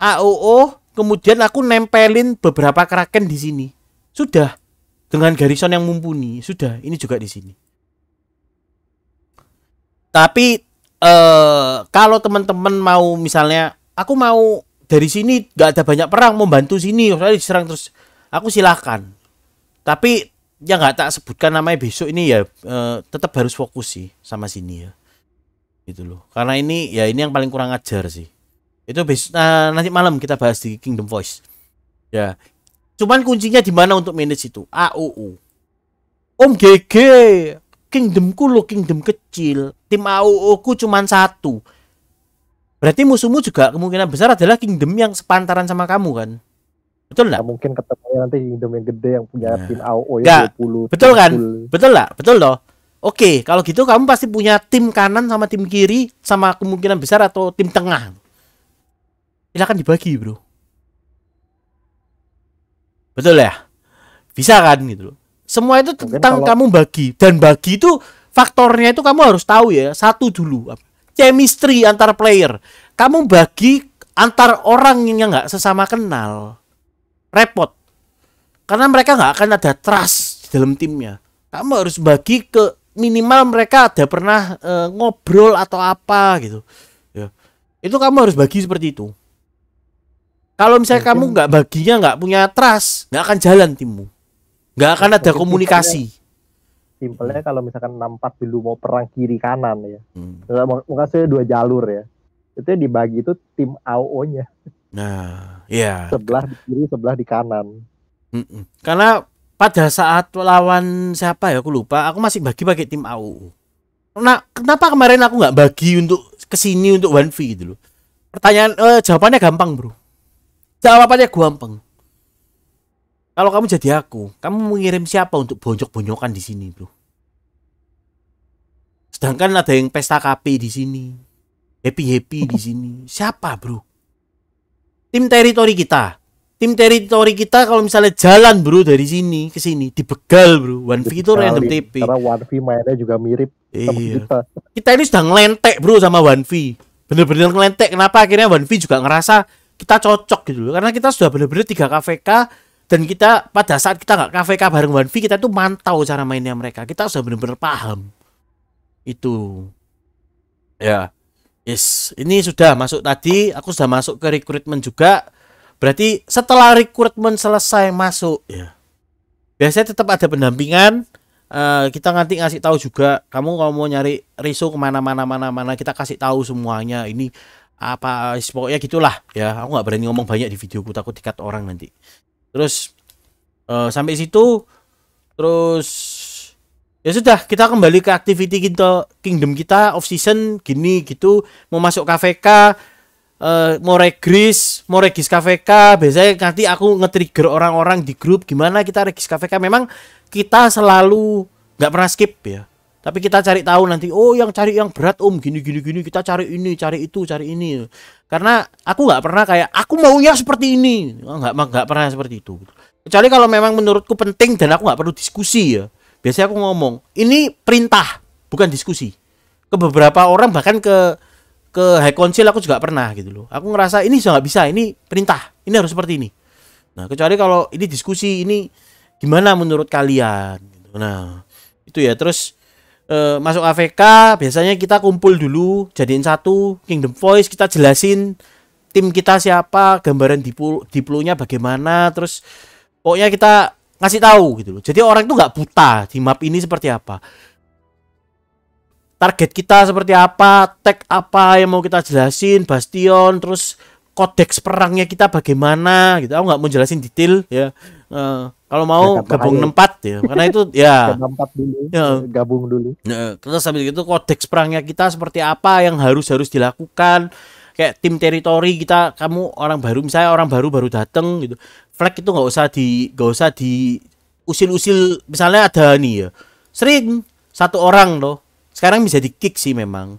AOO kemudian aku nempelin beberapa kraken di sini. Sudah dengan garison yang mumpuni, sudah ini juga di sini. Tapi eh kalau teman-teman mau misalnya aku mau dari sini gak ada banyak perang membantu sini, saya diserang terus. Aku silahkan. Tapi ya nggak tak sebutkan namanya besok ini ya eh, tetap harus fokus sih sama sini ya gitu loh karena ini ya ini yang paling kurang ajar sih itu besok nah, nanti malam kita bahas di Kingdom Voice ya cuman kuncinya di mana untuk manage itu AOO Om GG Kingdomku lo kingdom kecil tim AOO ku cuman satu berarti musuhmu juga kemungkinan besar adalah kingdom yang sepantaran sama kamu kan Betul lah Mungkin ketemu nanti Indom yang gede yang punya nah. tim AO yang 20. Betul kan? 20. Betul lah Betul loh. Oke, kalau gitu kamu pasti punya tim kanan sama tim kiri sama kemungkinan besar atau tim tengah. Silakan dibagi, Bro. Betul ya? Bisa kan gitu loh. Semua itu tentang kalau... kamu bagi dan bagi itu faktornya itu kamu harus tahu ya. Satu dulu, chemistry antar player. Kamu bagi antar orang yang nggak sesama kenal repot karena mereka nggak akan ada trust di dalam timnya kamu harus bagi ke minimal mereka ada pernah e, ngobrol atau apa gitu ya itu kamu harus bagi seperti itu kalau misalnya mungkin, kamu nggak baginya nggak punya trust nggak akan jalan timmu nggak akan ada komunikasi simpelnya kalau misalkan nampak dulu mau perang kiri kanan ya hmm. maksudnya dua jalur ya itu dibagi itu tim AO nya Nah, ya Sebelah di kiri, sebelah di kanan. Karena pada saat lawan siapa ya aku lupa, aku masih bagi bagi tim AU. Nah, kenapa kemarin aku nggak bagi untuk kesini untuk one v gitu loh? Pertanyaan eh, jawabannya gampang, Bro. Jawabannya gampang. Kalau kamu jadi aku, kamu mengirim siapa untuk bonjok-bonjokan di sini, Bro? Sedangkan ada yang pesta kopi di sini. Happy-happy di sini. Siapa, Bro? tim teritori kita tim teritori kita kalau misalnya jalan bro dari sini ke sini dibegal bro one v itu random TP karena one v mainnya juga mirip iya. sama kita kita ini sudah ngelentek bro sama one v bener-bener ngelentek kenapa akhirnya one v juga ngerasa kita cocok gitu loh karena kita sudah bener-bener tiga -bener KVK dan kita pada saat kita nggak KVK bareng one v kita tuh mantau cara mainnya mereka kita sudah bener-bener paham itu ya Yes, ini sudah masuk tadi. Aku sudah masuk ke rekrutmen juga. Berarti setelah rekrutmen selesai masuk, ya. Biasanya tetap ada pendampingan. Uh, kita nanti ngasih tahu juga. Kamu kalau mau nyari riso kemana-mana, mana-mana, kita kasih tahu semuanya. Ini apa pokoknya gitulah ya aku nggak berani ngomong banyak di videoku takut dikat orang nanti terus uh, sampai situ terus ya sudah kita kembali ke activity kita kingdom kita off season gini gitu mau masuk KVK uh, eh, mau regis mau regis KVK biasanya nanti aku nge-trigger orang-orang di grup gimana kita regis KVK memang kita selalu nggak pernah skip ya tapi kita cari tahu nanti oh yang cari yang berat om gini gini gini kita cari ini cari itu cari ini karena aku nggak pernah kayak aku maunya seperti ini nggak nggak pernah seperti itu kecuali kalau memang menurutku penting dan aku nggak perlu diskusi ya biasanya aku ngomong ini perintah bukan diskusi ke beberapa orang bahkan ke ke high council aku juga pernah gitu loh aku ngerasa ini sudah nggak bisa ini perintah ini harus seperti ini nah kecuali kalau ini diskusi ini gimana menurut kalian gitu. nah itu ya terus e, masuk AVK biasanya kita kumpul dulu jadiin satu Kingdom Voice kita jelasin tim kita siapa gambaran diplo diplonya bagaimana terus pokoknya kita ngasih tahu gitu loh. Jadi orang itu nggak buta di map ini seperti apa. Target kita seperti apa, tag apa yang mau kita jelasin, bastion, terus kodeks perangnya kita bagaimana gitu. Aku nggak mau jelasin detail ya. Uh, kalau mau ya, gabung nempat ya, karena itu ya. Nempat dulu, ya. gabung dulu. Ya, terus sambil gitu kodeks perangnya kita seperti apa yang harus harus dilakukan kayak tim teritori kita kamu orang baru misalnya orang baru baru dateng gitu flag itu nggak usah di nggak usah di usil-usil misalnya ada nih ya sering satu orang loh sekarang bisa di kick sih memang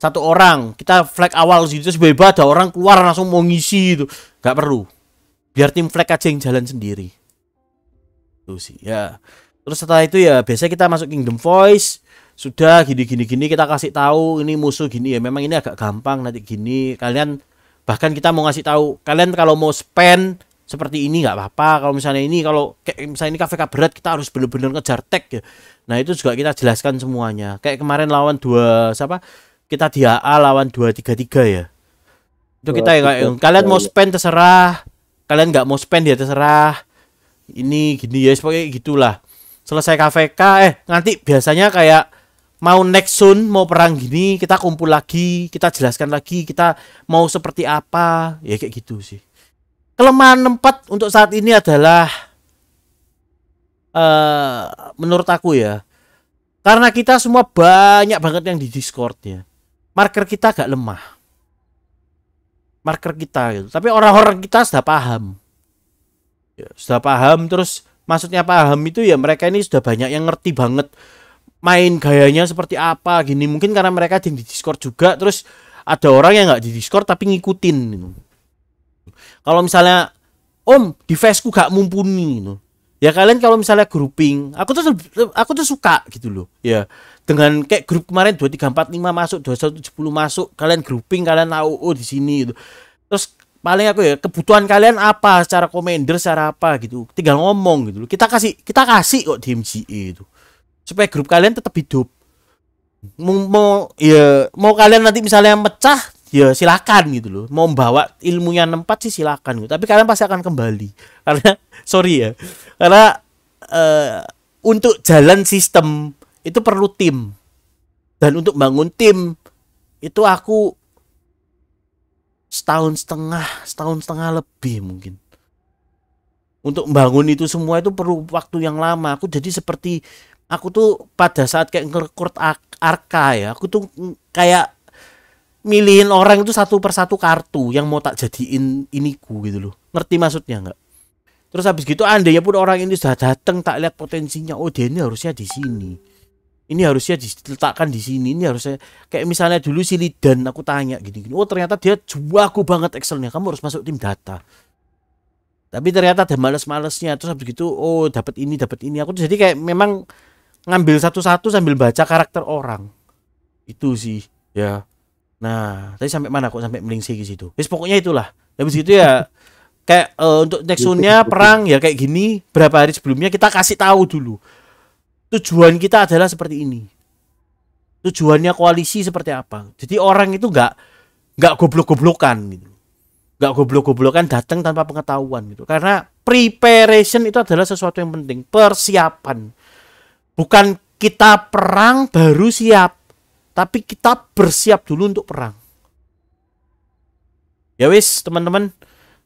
satu orang kita flag awal sih terus beba ada orang keluar langsung mau ngisi itu nggak perlu biar tim flag aja yang jalan sendiri itu sih ya terus setelah itu ya biasa kita masuk kingdom voice sudah gini gini gini kita kasih tahu ini musuh gini ya memang ini agak gampang nanti gini kalian bahkan kita mau ngasih tahu kalian kalau mau spend seperti ini nggak apa-apa kalau misalnya ini kalau kayak misalnya ini KVK berat kita harus benar-benar ngejar tag ya. Nah itu juga kita jelaskan semuanya. Kayak kemarin lawan dua siapa kita di AA lawan dua tiga tiga ya. Itu kita ya kayak kalian mau spend terserah, kalian nggak mau spend ya terserah. Ini gini ya seperti gitulah. Selesai KVK eh nanti biasanya kayak mau next soon mau perang gini kita kumpul lagi kita jelaskan lagi kita mau seperti apa ya kayak gitu sih kelemahan empat untuk saat ini adalah uh, menurut aku ya karena kita semua banyak banget yang di Discord ya marker kita agak lemah marker kita gitu tapi orang-orang kita sudah paham ya, sudah paham terus maksudnya paham itu ya mereka ini sudah banyak yang ngerti banget main gayanya seperti apa gini mungkin karena mereka di Discord juga terus ada orang yang nggak di Discord tapi ngikutin gitu kalau misalnya om di Facebook gak mumpuni gitu. Ya kalian kalau misalnya grouping, aku tuh aku tuh suka gitu loh. Ya, dengan kayak grup kemarin dua tiga empat lima masuk, dua sepuluh masuk, kalian grouping, kalian tahu oh di sini gitu. Terus paling aku ya kebutuhan kalian apa secara commander secara apa gitu. Tinggal ngomong gitu loh. Kita kasih kita kasih kok di MGE itu. Supaya grup kalian tetap hidup. Mau, mau ya mau kalian nanti misalnya mecah ya silakan gitu loh mau bawa ilmunya nempat sih silakan gitu. tapi kalian pasti akan kembali karena sorry ya karena uh, untuk jalan sistem itu perlu tim dan untuk bangun tim itu aku setahun setengah setahun setengah lebih mungkin untuk bangun itu semua itu perlu waktu yang lama aku jadi seperti aku tuh pada saat kayak ngerekord arka ya aku tuh mm, kayak milihin orang itu satu persatu kartu yang mau tak jadiin iniku gitu loh ngerti maksudnya nggak terus habis gitu ya pun orang ini sudah datang tak lihat potensinya oh dia ini harusnya di sini ini harusnya diletakkan di sini ini harusnya kayak misalnya dulu si Lidan aku tanya gini gini oh ternyata dia jago banget Excelnya kamu harus masuk tim data tapi ternyata ada males-malesnya terus habis gitu oh dapat ini dapat ini aku jadi kayak memang ngambil satu-satu sambil baca karakter orang itu sih ya Nah, tadi sampai mana kok sampai melingsi ke situ? Wis pokoknya itulah. Habis itu ya kayak uh, untuk Nexonnya perang ya kayak gini berapa hari sebelumnya kita kasih tahu dulu. Tujuan kita adalah seperti ini. Tujuannya koalisi seperti apa. Jadi orang itu nggak nggak goblok-goblokan gitu. Enggak goblok-goblokan datang tanpa pengetahuan gitu. Karena preparation itu adalah sesuatu yang penting, persiapan. Bukan kita perang baru siap tapi kita bersiap dulu untuk perang. Ya wis, teman-teman.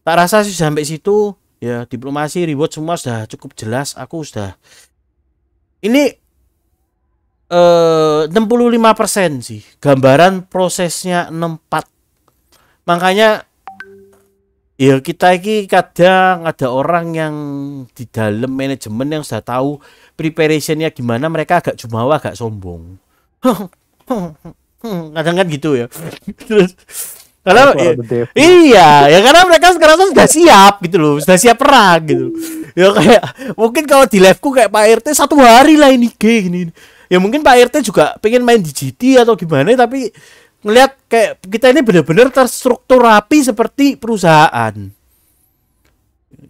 Tak rasa sih sampai situ ya diplomasi reward semua sudah cukup jelas. Aku sudah ini eh 65% sih gambaran prosesnya 64. Makanya ya kita ini kadang ada orang yang di dalam manajemen yang sudah tahu preparationnya gimana mereka agak jumawa agak sombong Hmm, kadang kan gitu ya terus karena ya, iya ya karena mereka sekarang sudah siap gitu loh sudah siap perang gitu ya kayak mungkin kalau di liveku kayak Pak RT satu hari lah ini G gini, ya mungkin Pak RT juga pengen main di GT atau gimana tapi ngelihat kayak kita ini benar-benar terstruktur rapi seperti perusahaan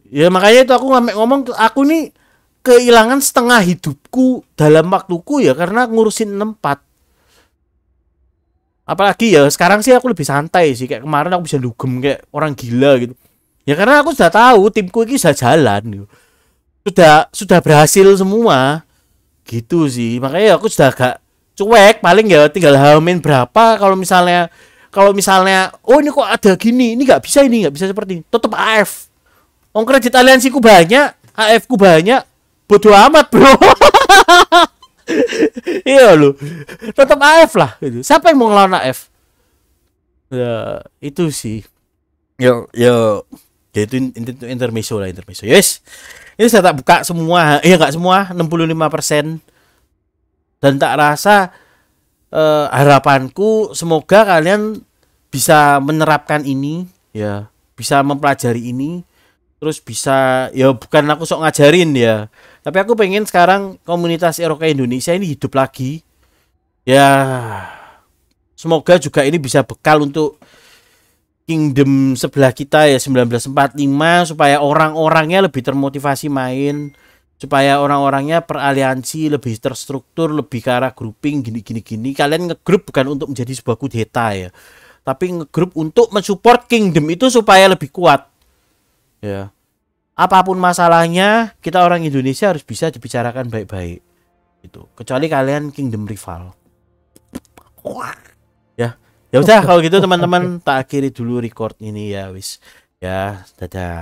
ya makanya itu aku ngamek ngomong aku nih kehilangan setengah hidupku dalam waktuku ya karena ngurusin tempat apalagi ya sekarang sih aku lebih santai sih kayak kemarin aku bisa dugem kayak orang gila gitu ya karena aku sudah tahu timku ini sudah jalan gitu. sudah sudah berhasil semua gitu sih makanya ya aku sudah agak cuek paling ya tinggal hamin berapa kalau misalnya kalau misalnya oh ini kok ada gini ini nggak bisa ini nggak bisa seperti ini tetap AF Ong kredit aliansiku banyak AF ku banyak bodoh amat bro iya lu tetap AF lah gitu. siapa yang mau ngelawan AF ya itu sih yo yo jadi ya, itu intermiso lah intermiso yes ini saya tak buka semua Iya nggak semua 65 persen dan tak rasa eh, harapanku semoga kalian bisa menerapkan ini ya bisa mempelajari ini terus bisa ya bukan aku sok ngajarin ya tapi aku pengen sekarang komunitas Eroka Indonesia ini hidup lagi. Ya, semoga juga ini bisa bekal untuk kingdom sebelah kita ya 1945 supaya orang-orangnya lebih termotivasi main supaya orang-orangnya peraliansi lebih terstruktur lebih ke arah grouping gini gini gini kalian ngegrup bukan untuk menjadi sebuah kudeta ya tapi ngegrup untuk mensupport kingdom itu supaya lebih kuat ya apapun masalahnya kita orang Indonesia harus bisa dibicarakan baik-baik itu kecuali kalian kingdom rival ya ya udah kalau gitu teman-teman tak akhiri dulu record ini ya wis ya dadah